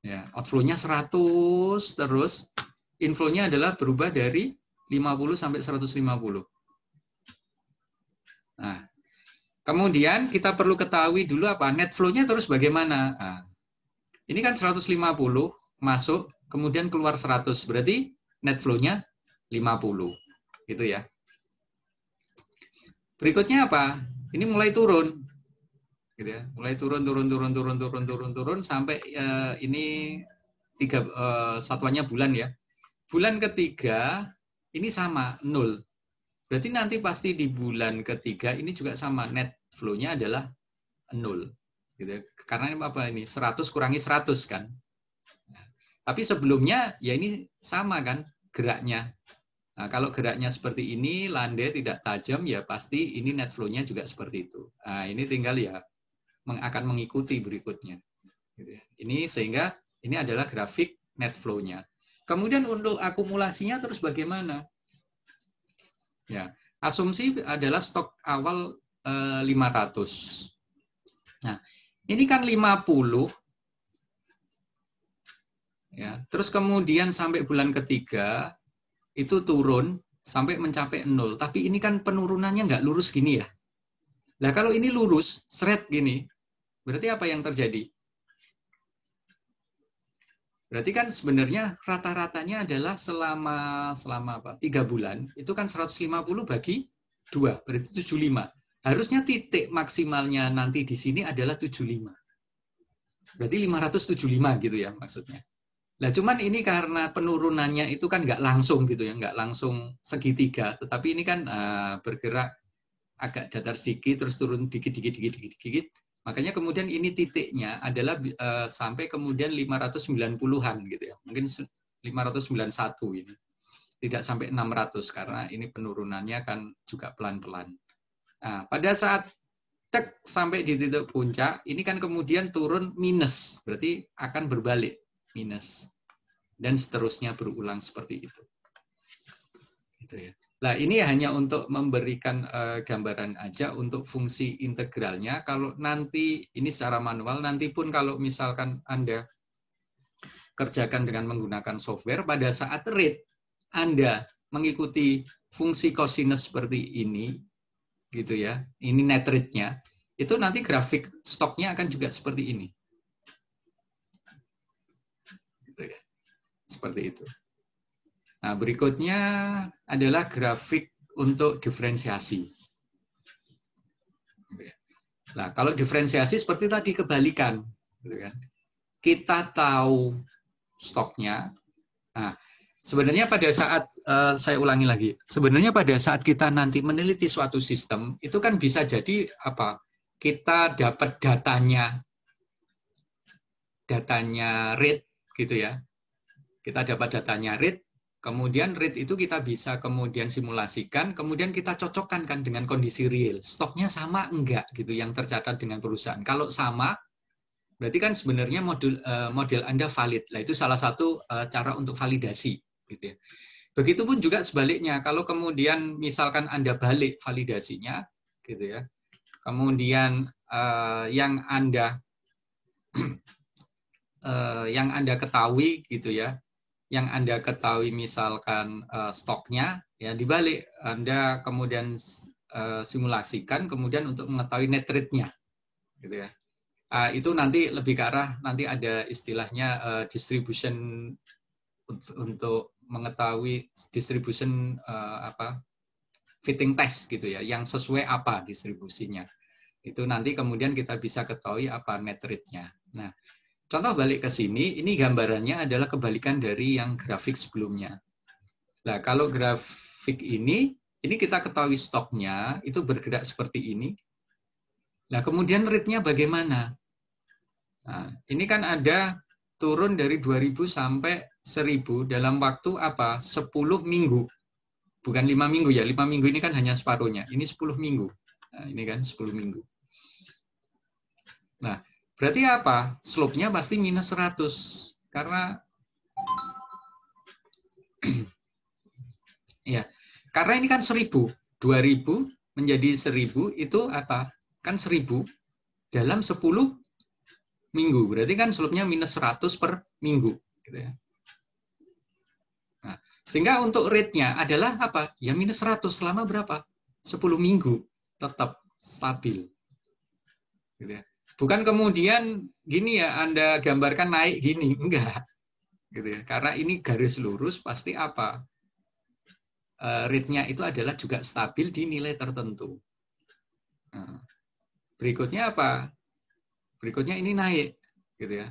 Ya, outflow-nya 100 terus inflow-nya adalah berubah dari 50 sampai 150. Nah, Kemudian kita perlu ketahui dulu apa net flow-nya terus bagaimana. Nah, ini kan 150 masuk, kemudian keluar 100. Berarti net flow-nya 50. Gitu ya. Berikutnya apa? Ini mulai turun. Gitu ya. Mulai turun turun turun turun turun turun turun sampai uh, ini tiga uh, satuannya bulan ya. Bulan ketiga ini sama nol. Berarti nanti pasti di bulan ketiga ini juga sama net flow-nya adalah nol. Gitu. Ya. Karena apa ini? 100 kurangi 100 kan. Nah, tapi sebelumnya ya ini sama kan geraknya. Nah, kalau geraknya seperti ini, landai tidak tajam, ya pasti ini net flow-nya juga seperti itu. Nah, ini tinggal ya akan mengikuti berikutnya. Gitu ya. Ini sehingga ini adalah grafik net flow-nya. Kemudian untuk akumulasinya terus bagaimana? Ya, asumsi adalah stok awal 500. Eh, nah, ini kan 50. Ya, terus kemudian sampai bulan ketiga itu turun sampai mencapai nol. Tapi ini kan penurunannya nggak lurus gini ya. Nah, kalau ini lurus, seret gini, berarti apa yang terjadi? Berarti kan sebenarnya rata-ratanya adalah selama selama apa? 3 bulan, itu kan 150 bagi 2, berarti 75. Harusnya titik maksimalnya nanti di sini adalah 75. Berarti 575 gitu ya maksudnya. Nah, cuman ini karena penurunannya itu kan nggak langsung gitu ya, nggak langsung segitiga, tetapi ini kan uh, bergerak agak datar sedikit, terus turun dikit-dikit, dikit-dikit, Makanya kemudian ini titiknya adalah uh, sampai kemudian 590-an gitu ya, mungkin 591 ini. Tidak sampai 600 karena ini penurunannya kan juga pelan-pelan. Nah, pada saat cek sampai di titik puncak, ini kan kemudian turun minus, berarti akan berbalik minus dan seterusnya berulang seperti itu. Itu ya. Nah, ini hanya untuk memberikan uh, gambaran aja untuk fungsi integralnya. Kalau nanti ini secara manual, nanti pun kalau misalkan Anda kerjakan dengan menggunakan software, pada saat rate Anda mengikuti fungsi cosinus seperti ini, gitu ya, ini net rate-nya, itu nanti grafik stoknya akan juga seperti ini. Gitu ya. Seperti itu. Nah, berikutnya adalah grafik untuk diferensiasi. Gitu ya. Nah, kalau diferensiasi seperti tadi kebalikan, gitu kan. Kita tahu stoknya. Nah, Sebenarnya pada saat uh, saya ulangi lagi, sebenarnya pada saat kita nanti meneliti suatu sistem itu kan bisa jadi apa? Kita dapat datanya, datanya rate gitu ya. Kita dapat datanya rate, kemudian rate itu kita bisa kemudian simulasikan, kemudian kita cocokkan kan dengan kondisi real. Stoknya sama enggak gitu yang tercatat dengan perusahaan. Kalau sama, berarti kan sebenarnya modul eh, model Anda valid. Nah, itu salah satu eh, cara untuk validasi gitu ya. Begitupun juga sebaliknya, kalau kemudian misalkan Anda balik validasinya, gitu ya. Kemudian uh, yang Anda uh, yang Anda ketahui gitu ya, yang Anda ketahui misalkan uh, stoknya ya dibalik Anda kemudian uh, simulasikan kemudian untuk mengetahui net rate-nya. Gitu ya. Uh, itu nanti lebih ke arah nanti ada istilahnya uh, distribution untuk mengetahui distribution uh, apa fitting test gitu ya, yang sesuai apa distribusinya. Itu nanti kemudian kita bisa ketahui apa metritnya. Nah, contoh balik ke sini, ini gambarannya adalah kebalikan dari yang grafik sebelumnya. Nah, kalau grafik ini, ini kita ketahui stoknya itu bergerak seperti ini. Nah, kemudian rate-nya bagaimana? Nah, ini kan ada turun dari 2000 sampai 1000 dalam waktu apa? 10 minggu. Bukan 5 minggu ya, 5 minggu ini kan hanya separuhnya. Ini 10 minggu. Nah, ini kan 10 minggu. Nah, berarti apa? Slope-nya pasti minus 100. Karena ya, karena ini kan 1000, 2000 menjadi 1000 itu apa? Kan 1000 dalam 10 minggu. Berarti kan slope-nya minus 100 per minggu. Gitu ya. nah, sehingga untuk rate-nya adalah apa? Ya minus 100 selama berapa? 10 minggu. Tetap stabil. Gitu ya. Bukan kemudian gini ya, Anda gambarkan naik gini. Enggak. Gitu ya. Karena ini garis lurus pasti apa? E, rate-nya itu adalah juga stabil di nilai tertentu. Nah, berikutnya apa? berikutnya ini naik gitu ya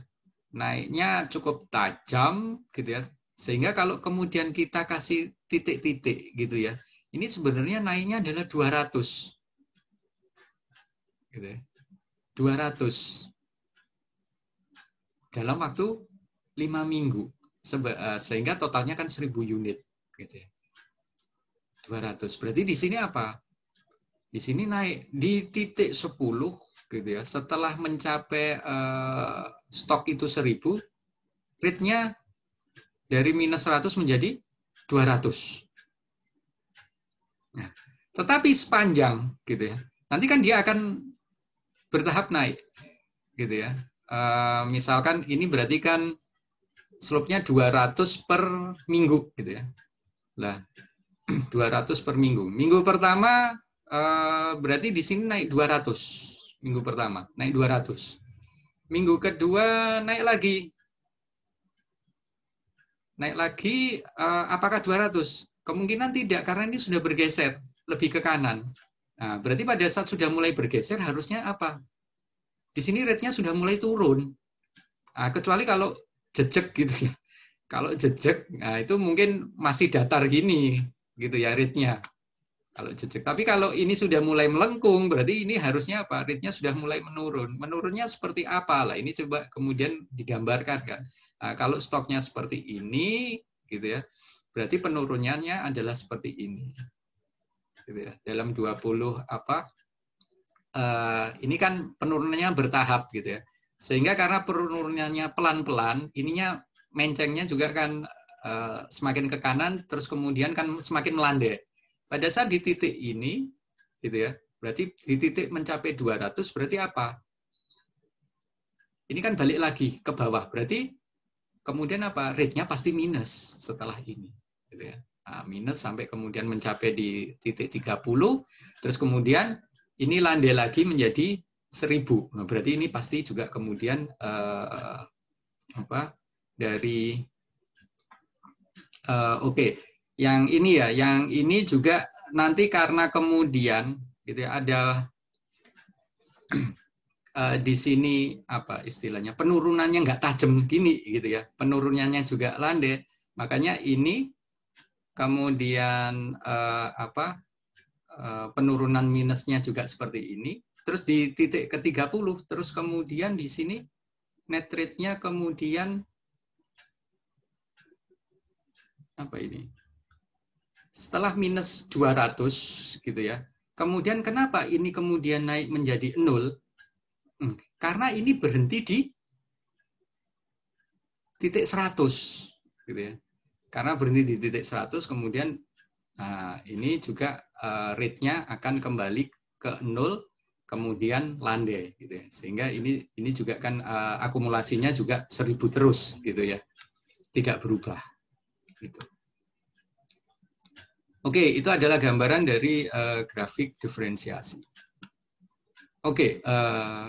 naiknya cukup tajam gitu ya sehingga kalau kemudian kita kasih titik-titik gitu ya ini sebenarnya naiknya adalah 200 gitu ya. 200 dalam waktu 5 minggu eh, sehingga totalnya kan 1000 unit gitu ya. 200 berarti di sini apa di sini naik di titik 10 gitu ya. Setelah mencapai uh, stok itu 1000, rate-nya dari minus 100 menjadi 200. Nah, ya. tetapi sepanjang gitu ya. Nanti kan dia akan bertahap naik gitu ya. Uh, misalkan ini berarti kan slope-nya 200 per minggu gitu ya. Lah 200 per minggu. Minggu pertama uh, berarti di sini naik 200 minggu pertama, naik 200. Minggu kedua naik lagi. Naik lagi eh, apakah 200? Kemungkinan tidak karena ini sudah bergeser lebih ke kanan. Nah, berarti pada saat sudah mulai bergeser harusnya apa? Di sini rate-nya sudah mulai turun. Nah, kecuali kalau jejek gitu ya. Kalau jejek, nah itu mungkin masih datar gini gitu ya rate-nya kalau jejak. Tapi kalau ini sudah mulai melengkung, berarti ini harusnya apa? Ritnya sudah mulai menurun. Menurunnya seperti apa? Lah ini coba kemudian digambarkan kan. Nah, kalau stoknya seperti ini, gitu ya, berarti penurunannya adalah seperti ini. Gitu ya. Dalam 20 apa? Uh, ini kan penurunannya bertahap gitu ya. Sehingga karena penurunannya pelan-pelan, ininya mencengnya juga kan uh, semakin ke kanan, terus kemudian kan semakin melandai pada saat di titik ini, gitu ya, berarti di titik mencapai 200 berarti apa? Ini kan balik lagi ke bawah, berarti kemudian apa? Rate-nya pasti minus setelah ini. Gitu ya. Nah, minus sampai kemudian mencapai di titik 30, terus kemudian ini landai lagi menjadi 1000. Nah, berarti ini pasti juga kemudian eh, apa dari eh, oke okay. Yang ini ya, yang ini juga nanti karena kemudian gitu ya, ada eh, di sini apa istilahnya penurunannya nggak tajam gini gitu ya penurunannya juga landai makanya ini kemudian uh, apa uh, penurunan minusnya juga seperti ini terus di titik ke 30 terus kemudian di sini net rate-nya kemudian apa ini setelah minus 200 gitu ya. Kemudian kenapa ini kemudian naik menjadi 0? Hmm, karena ini berhenti di titik 100 gitu ya. Karena berhenti di titik 100 kemudian nah, ini juga ah, rate-nya akan kembali ke 0 kemudian landai gitu ya. Sehingga ini ini juga kan ah, akumulasinya juga 1000 terus gitu ya. Tidak berubah gitu. Oke, okay, itu adalah gambaran dari uh, grafik diferensiasi. Oke, okay, uh, eh,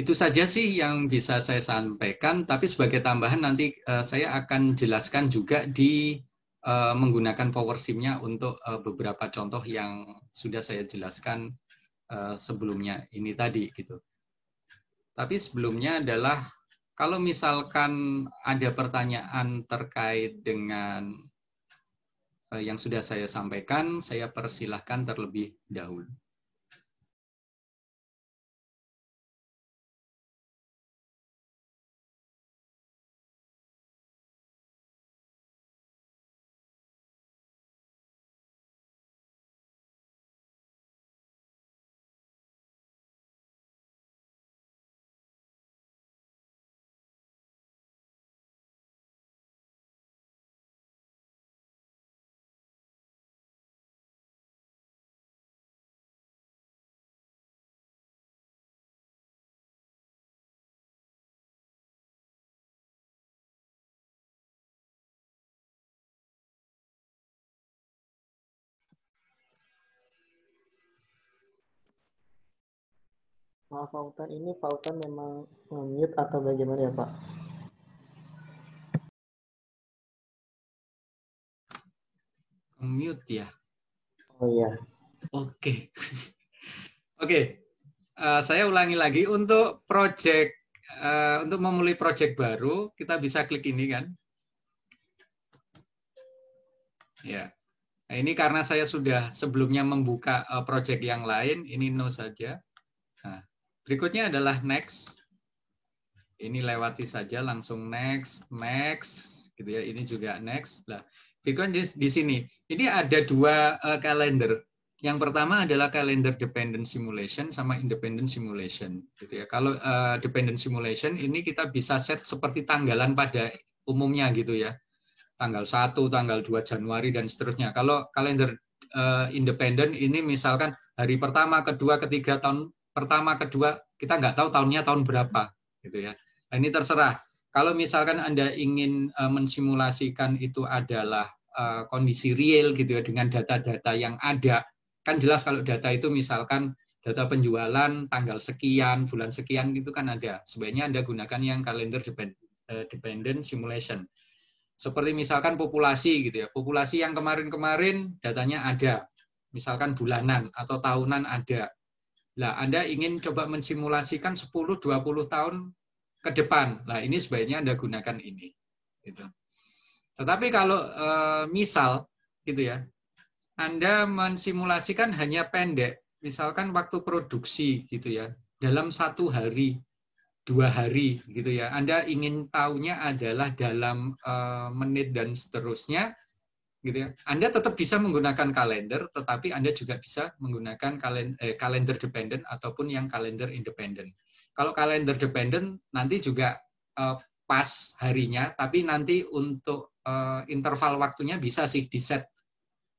itu saja sih yang bisa saya sampaikan, tapi sebagai tambahan nanti uh, saya akan jelaskan juga di uh, menggunakan power sim-nya untuk uh, beberapa contoh yang sudah saya jelaskan uh, sebelumnya ini tadi gitu. Tapi sebelumnya adalah kalau misalkan ada pertanyaan terkait dengan Eh, yang sudah saya sampaikan, saya persilahkan terlebih dahulu. Maaf Pak Utan, ini Pak Utan memang nge-mute atau bagaimana ya Pak? Mute ya? Oh iya. Oke. Oke. Eh, saya ulangi lagi untuk project uh, eh, untuk memulai project baru kita bisa klik ini kan. Ya. Nah, ini karena saya sudah sebelumnya membuka uh, eh, project yang lain, ini no saja. Berikutnya adalah next. Ini lewati saja langsung next, next, gitu ya. Ini juga next. Nah, Bitcoin di, sini. Ini ada dua uh, kalender. Yang pertama adalah kalender dependent simulation sama independent simulation, gitu ya. Kalau uh, dependent simulation ini kita bisa set seperti tanggalan pada umumnya gitu ya. Tanggal 1, tanggal 2 Januari dan seterusnya. Kalau kalender uh, independent ini misalkan hari pertama, kedua, ketiga tahun pertama, kedua, kita nggak tahu tahunnya tahun berapa, gitu ya. Nah, ini terserah. Kalau misalkan Anda ingin eh, mensimulasikan itu adalah eh, kondisi real gitu ya dengan data-data yang ada, kan jelas kalau data itu misalkan data penjualan tanggal sekian, bulan sekian gitu kan ada. Sebaiknya Anda gunakan yang kalender depend, eh, dependent simulation. Seperti misalkan populasi gitu ya. Populasi yang kemarin-kemarin datanya ada. Misalkan bulanan atau tahunan ada. Lah Anda ingin coba mensimulasikan 10-20 tahun ke depan. Nah, ini sebaiknya Anda gunakan ini. Gitu. Tetapi kalau e, misal gitu ya, Anda mensimulasikan hanya pendek, misalkan waktu produksi gitu ya, dalam satu hari, dua hari gitu ya. Anda ingin tahunya adalah dalam e, menit dan seterusnya gitu ya. Anda tetap bisa menggunakan kalender, tetapi Anda juga bisa menggunakan eh, kalender, eh, dependent ataupun yang kalender independent. Kalau kalender dependent nanti juga eh, pas harinya, tapi nanti untuk eh, interval waktunya bisa sih di set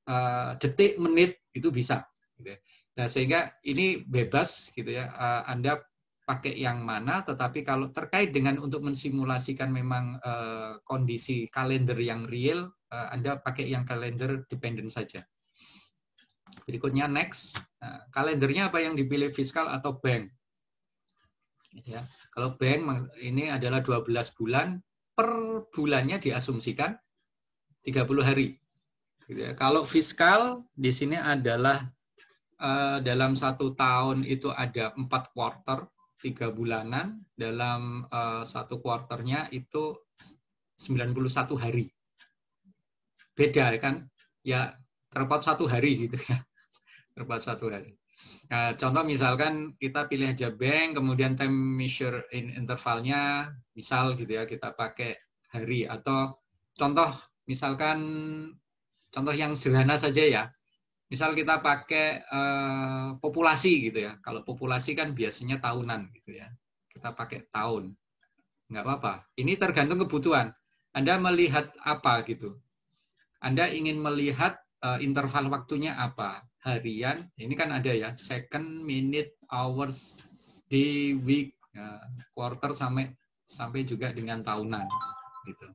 eh, detik, menit itu bisa. Gitu ya. Nah sehingga ini bebas gitu ya. Eh, anda pakai yang mana, tetapi kalau terkait dengan untuk mensimulasikan memang uh, kondisi kalender yang real, uh, Anda pakai yang kalender dependent saja. Berikutnya next, nah, kalendernya apa yang dipilih fiskal atau bank? Gitu ya, kalau bank ini adalah 12 bulan, per bulannya diasumsikan 30 hari. Gitu ya. Kalau fiskal di sini adalah eh, dalam satu tahun itu ada empat quarter, tiga bulanan dalam uh, satu kuarternya itu 91 hari. Beda ya kan? Ya terpaut satu hari gitu ya. Terpaut satu hari. Nah, contoh misalkan kita pilih aja bank, kemudian time measure in intervalnya, misal gitu ya kita pakai hari atau contoh misalkan contoh yang sederhana saja ya misal kita pakai eh, populasi gitu ya. Kalau populasi kan biasanya tahunan gitu ya. Kita pakai tahun. Enggak apa-apa. Ini tergantung kebutuhan. Anda melihat apa gitu. Anda ingin melihat eh, interval waktunya apa. Harian, ini kan ada ya, second, minute, hours, day, week, eh, quarter sampai sampai juga dengan tahunan gitu.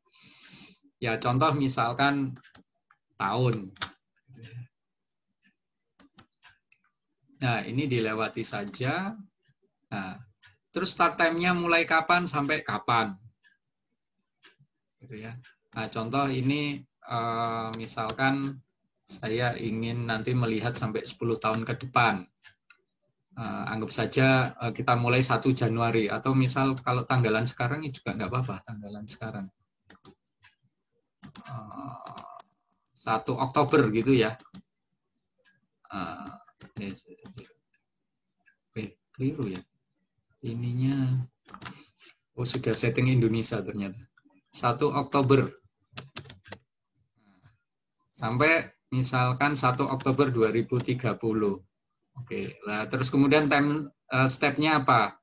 Ya contoh misalkan tahun Nah, ini dilewati saja. Nah, terus start time-nya mulai kapan sampai kapan? Gitu ya. Nah, contoh ini eh, misalkan saya ingin nanti melihat sampai 10 tahun ke depan. Eh, anggap saja eh, kita mulai 1 Januari, atau misal kalau tanggalan sekarang ini juga nggak apa-apa, tanggalan sekarang. 1 Oktober gitu ya. Iya, iya, iya. Oke, keliru ya ininya oh sudah setting Indonesia ternyata 1 Oktober sampai misalkan 1 Oktober 2030 oke lah terus kemudian time uh, step-nya apa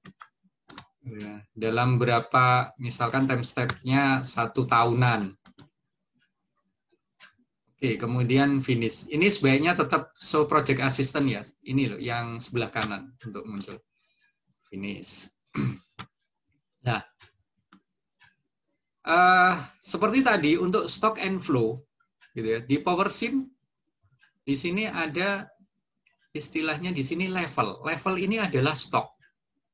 dalam berapa misalkan time step-nya satu tahunan Oke, kemudian finish. Ini sebaiknya tetap show project assistant ya. Ini loh yang sebelah kanan untuk muncul. Finish. Nah, uh, seperti tadi untuk stock and flow, gitu ya. Di Power Sim di sini ada istilahnya di sini level. Level ini adalah stock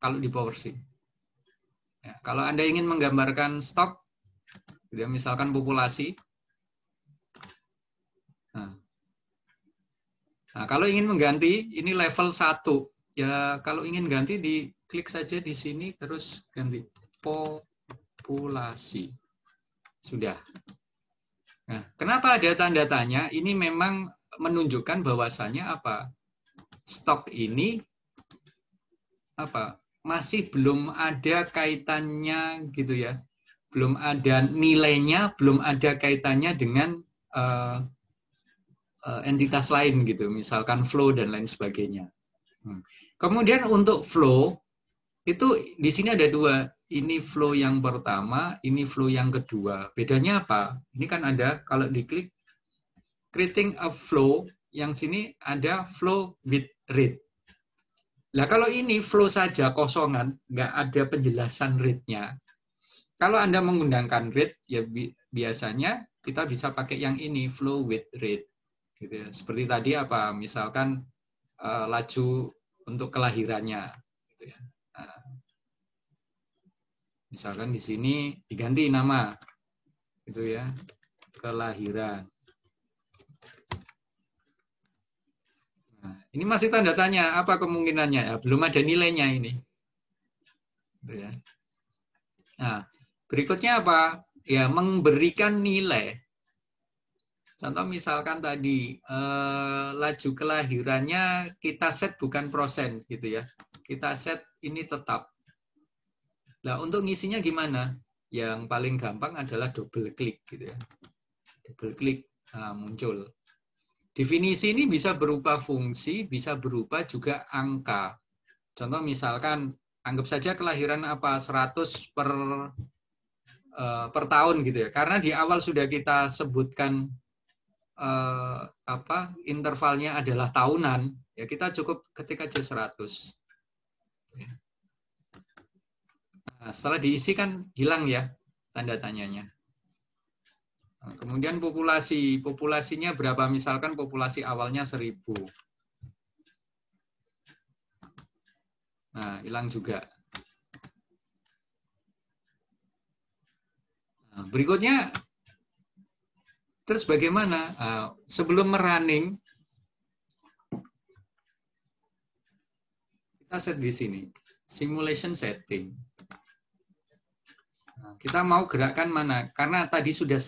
kalau di Power Sim. Ya, kalau anda ingin menggambarkan stok, gitu ya, misalkan populasi, Nah. nah. kalau ingin mengganti, ini level 1. Ya, kalau ingin ganti, di klik saja di sini, terus ganti populasi. Sudah. Nah, kenapa ada tanda tanya? Ini memang menunjukkan bahwasannya apa? Stok ini apa? Masih belum ada kaitannya gitu ya belum ada nilainya, belum ada kaitannya dengan uh, Eh, entitas lain gitu, misalkan flow dan lain sebagainya. Hmm. Kemudian untuk flow itu di sini ada dua, ini flow yang pertama, ini flow yang kedua. Bedanya apa? Ini kan ada kalau diklik creating a flow, yang sini ada flow with rate. Nah kalau ini flow saja kosongan, nggak ada penjelasan rate-nya. Kalau Anda menggunakan rate, ya biasanya kita bisa pakai yang ini, flow with rate gitu ya. Seperti tadi apa misalkan uh, laju untuk kelahirannya gitu ya. Nah, misalkan di sini diganti nama gitu ya. Kelahiran. Nah, ini masih tanda tanya apa kemungkinannya? Ya, belum ada nilainya ini. Gitu ya. Nah, berikutnya apa? Ya, memberikan nilai Contoh misalkan tadi eh, laju kelahirannya kita set bukan prosen gitu ya. Kita set ini tetap. Nah, untuk ngisinya gimana? Yang paling gampang adalah double klik gitu ya. Double klik nah, muncul. Definisi ini bisa berupa fungsi, bisa berupa juga angka. Contoh misalkan anggap saja kelahiran apa 100 per eh, per tahun gitu ya. Karena di awal sudah kita sebutkan Eh, apa intervalnya adalah tahunan, ya kita cukup ketik aja 100. Ya. Nah, setelah diisi kan hilang ya tanda tanyanya. Nah, kemudian populasi, populasinya berapa? Misalkan populasi awalnya 1000. Nah, hilang juga. Nah, berikutnya Terus bagaimana ah, sebelum merunning kita set di sini simulation setting. Ah, kita mau gerakkan mana? Karena tadi sudah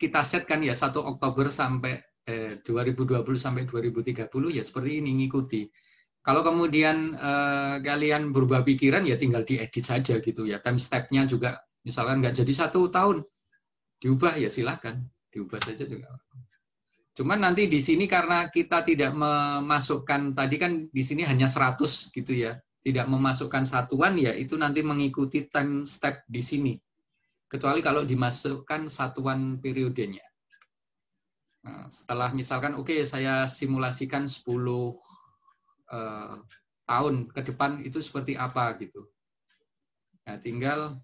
kita set kan ya 1 Oktober sampai eh, 2020 sampai 2030 ya seperti ini ngikuti. Kalau kemudian eh, kalian berubah pikiran ya tinggal diedit saja gitu ya. Time stepnya juga misalkan nggak jadi satu tahun diubah ya silakan diubah saja juga. Cuman nanti di sini karena kita tidak memasukkan tadi kan di sini hanya 100 gitu ya. Tidak memasukkan satuan ya itu nanti mengikuti time step di sini. Kecuali kalau dimasukkan satuan periodenya. Nah, setelah misalkan oke okay, saya simulasikan 10 uh, eh, tahun ke depan itu seperti apa gitu. Nah, tinggal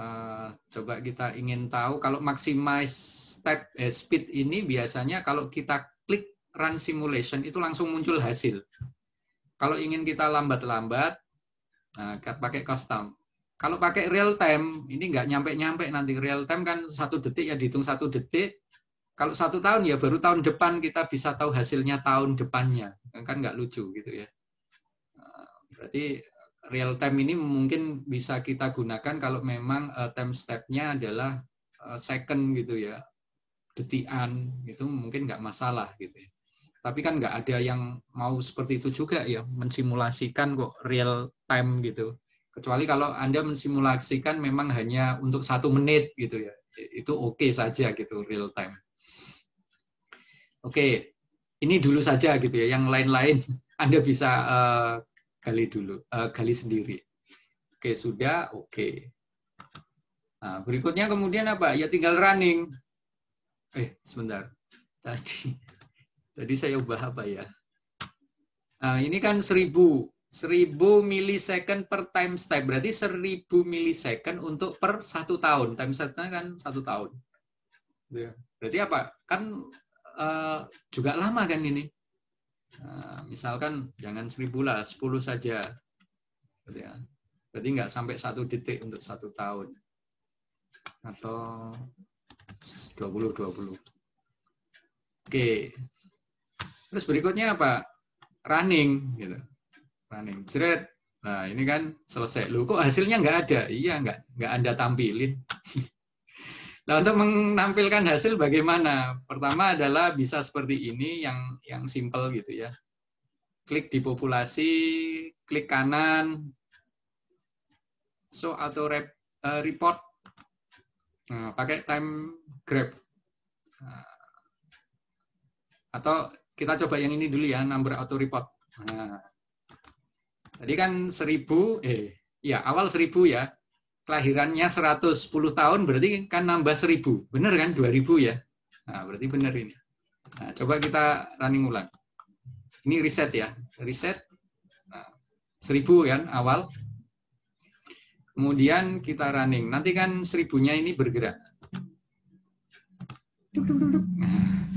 uh, coba kita ingin tahu kalau maximize step eh, speed ini biasanya kalau kita klik run simulation itu langsung muncul hasil. Kalau ingin kita lambat-lambat, nah, pakai custom. Kalau pakai real time, ini nggak nyampe-nyampe nanti real time kan satu detik ya dihitung satu detik. Kalau satu tahun ya baru tahun depan kita bisa tahu hasilnya tahun depannya, kan nggak lucu gitu ya. Nah, berarti real time ini mungkin bisa kita gunakan kalau memang uh, time step-nya adalah uh, second gitu ya detian itu mungkin nggak masalah gitu ya. Tapi kan nggak ada yang mau seperti itu juga ya mensimulasikan kok real time gitu. Kecuali kalau Anda mensimulasikan memang hanya untuk satu menit gitu ya. Itu oke okay saja gitu real time. Oke, okay. ini dulu saja gitu ya. Yang lain-lain Anda bisa uh, gali dulu, uh, gali sendiri. Oke, sudah, oke. Okay. Nah, berikutnya kemudian apa? Ya tinggal running. Eh, sebentar. Tadi tadi saya ubah apa ya? Nah, ini kan seribu seribu milisecond per time step. Berarti seribu milisecond untuk per satu tahun. Time stepnya kan satu tahun. Iya. Berarti apa? Kan uh, juga lama kan ini. Nah, misalkan jangan seribu lah, sepuluh saja. Gitu ya. berarti nggak sampai satu detik untuk satu tahun. Atau 20-20. Oke. Terus berikutnya apa? Running. gitu Running. Jret. Nah ini kan selesai. Lu kok hasilnya nggak ada? Iya, nggak, nggak Anda tampilin. Nah, untuk menampilkan hasil bagaimana? Pertama adalah bisa seperti ini yang yang simple gitu ya. Klik di populasi, klik kanan so atau rep, uh, report. Nah, pakai time grab. Nah, atau kita coba yang ini dulu ya, number auto report. Nah, tadi kan seribu eh, ya awal seribu ya, kelahirannya 110 tahun berarti kan nambah 1000. Benar kan 2000 ya? Nah, berarti benar ini. Nah, coba kita running ulang. Ini riset ya, riset. Nah, 1000 kan awal. Kemudian kita running. Nanti kan seribunya ini bergerak. Nah,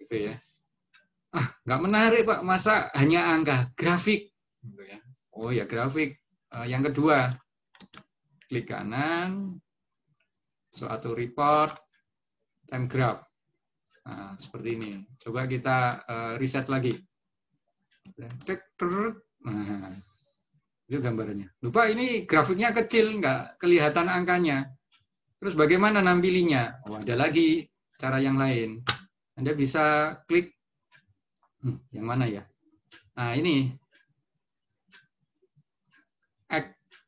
gitu ya. Ah, nggak menarik Pak, masa hanya angka, grafik. Gitu ya. Oh ya grafik. Eh, yang kedua, klik kanan, suatu report, time graph. Nah, seperti ini. Coba kita uh, reset lagi. Nah, itu gambarnya. Lupa ini grafiknya kecil, nggak kelihatan angkanya. Terus bagaimana nampilinya? Oh, ada lagi cara yang lain. Anda bisa klik hmm, yang mana ya? Nah, ini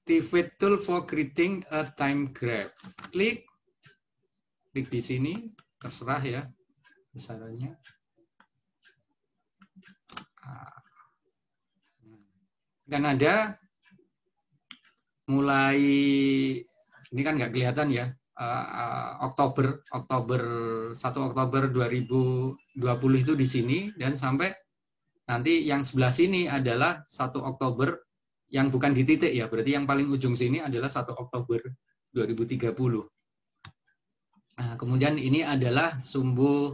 Activate tool for creating a time graph. Klik. Klik di sini. Terserah ya besarannya. Ah. Dan ada mulai ini kan nggak kelihatan ya uh, Oktober Oktober 1 Oktober 2020 itu di sini dan sampai nanti yang sebelah sini adalah 1 Oktober yang bukan di titik ya, berarti yang paling ujung sini adalah 1 Oktober 2030. Nah, kemudian ini adalah sumbu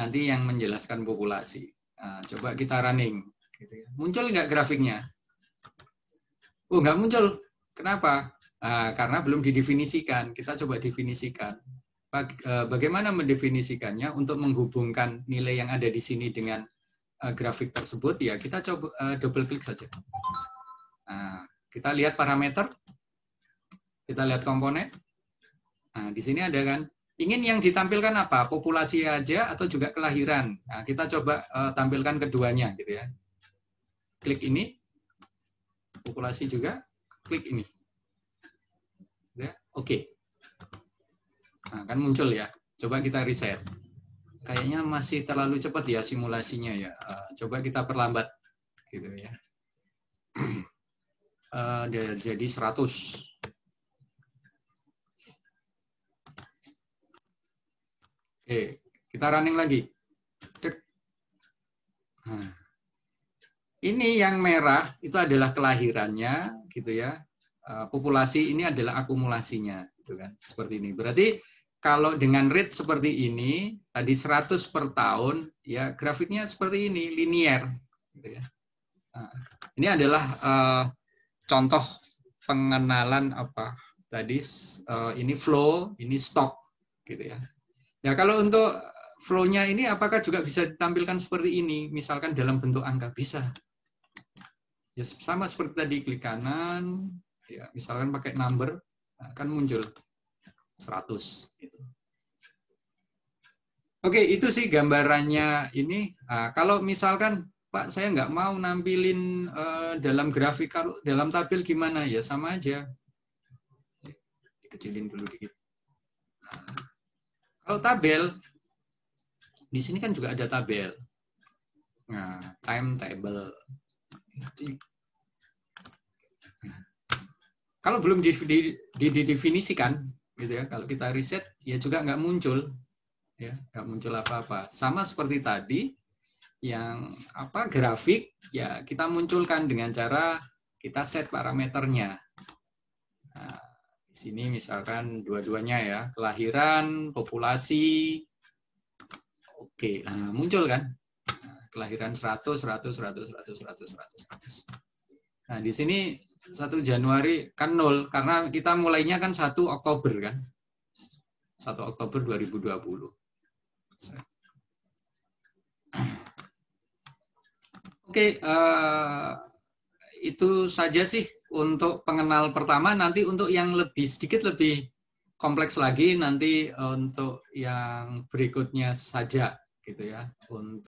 nanti yang menjelaskan populasi. Nah, coba kita running. Gitu ya. Muncul nggak grafiknya? Oh, nggak muncul. Kenapa? Nah, karena belum didefinisikan. Kita coba definisikan. E, bagaimana mendefinisikannya untuk menghubungkan nilai yang ada di sini dengan e, grafik tersebut? Ya, kita coba e, double klik saja. Nah, kita lihat parameter, kita lihat komponen. Nah, di sini ada kan, ingin yang ditampilkan apa? Populasi aja atau juga kelahiran? Nah, kita coba uh, tampilkan keduanya gitu ya. Klik ini, populasi juga, klik ini. Ya, Oke. Okay. Nah, kan muncul ya. Coba kita reset. Kayaknya masih terlalu cepat ya simulasinya ya. Uh, coba kita perlambat gitu ya. Eh, jadi 100. Oke, kita running lagi. Nah. ini yang merah itu adalah kelahirannya, gitu ya. Eh, populasi ini adalah akumulasinya, gitu kan. Seperti ini. Berarti kalau dengan rate seperti ini, tadi 100 per tahun, ya grafiknya seperti ini, linier. Gitu ya. Nah, ini adalah eh, contoh pengenalan apa tadi eh, ini flow, ini stock gitu ya. Ya kalau untuk flow-nya ini apakah juga bisa ditampilkan seperti ini misalkan dalam bentuk angka bisa. Ya sama seperti tadi klik kanan ya misalkan pakai number akan nah, muncul 100 gitu. Oke, itu sih gambarannya ini. Nah, kalau misalkan Pak saya nggak mau nampilin eh, dalam grafik dalam tabel gimana ya sama aja Kecilin dulu dikit nah, kalau tabel di sini kan juga ada tabel nah timetable kalau belum didefinisikan gitu ya kalau kita riset ya juga nggak muncul ya nggak muncul apa-apa sama seperti tadi yang apa grafik ya kita munculkan dengan cara kita set parameternya. Nah, di sini misalkan dua-duanya ya, kelahiran, populasi. Oke, nah muncul kan? Nah, kelahiran 100, 100, 100, 100, 100, 100, 100. Nah, di sini 1 Januari kan nol karena kita mulainya kan 1 Oktober kan. 1 Oktober 2020. Oke, uh, itu saja sih untuk pengenal pertama. Nanti untuk yang lebih sedikit lebih kompleks lagi nanti untuk yang berikutnya saja gitu ya. Untuk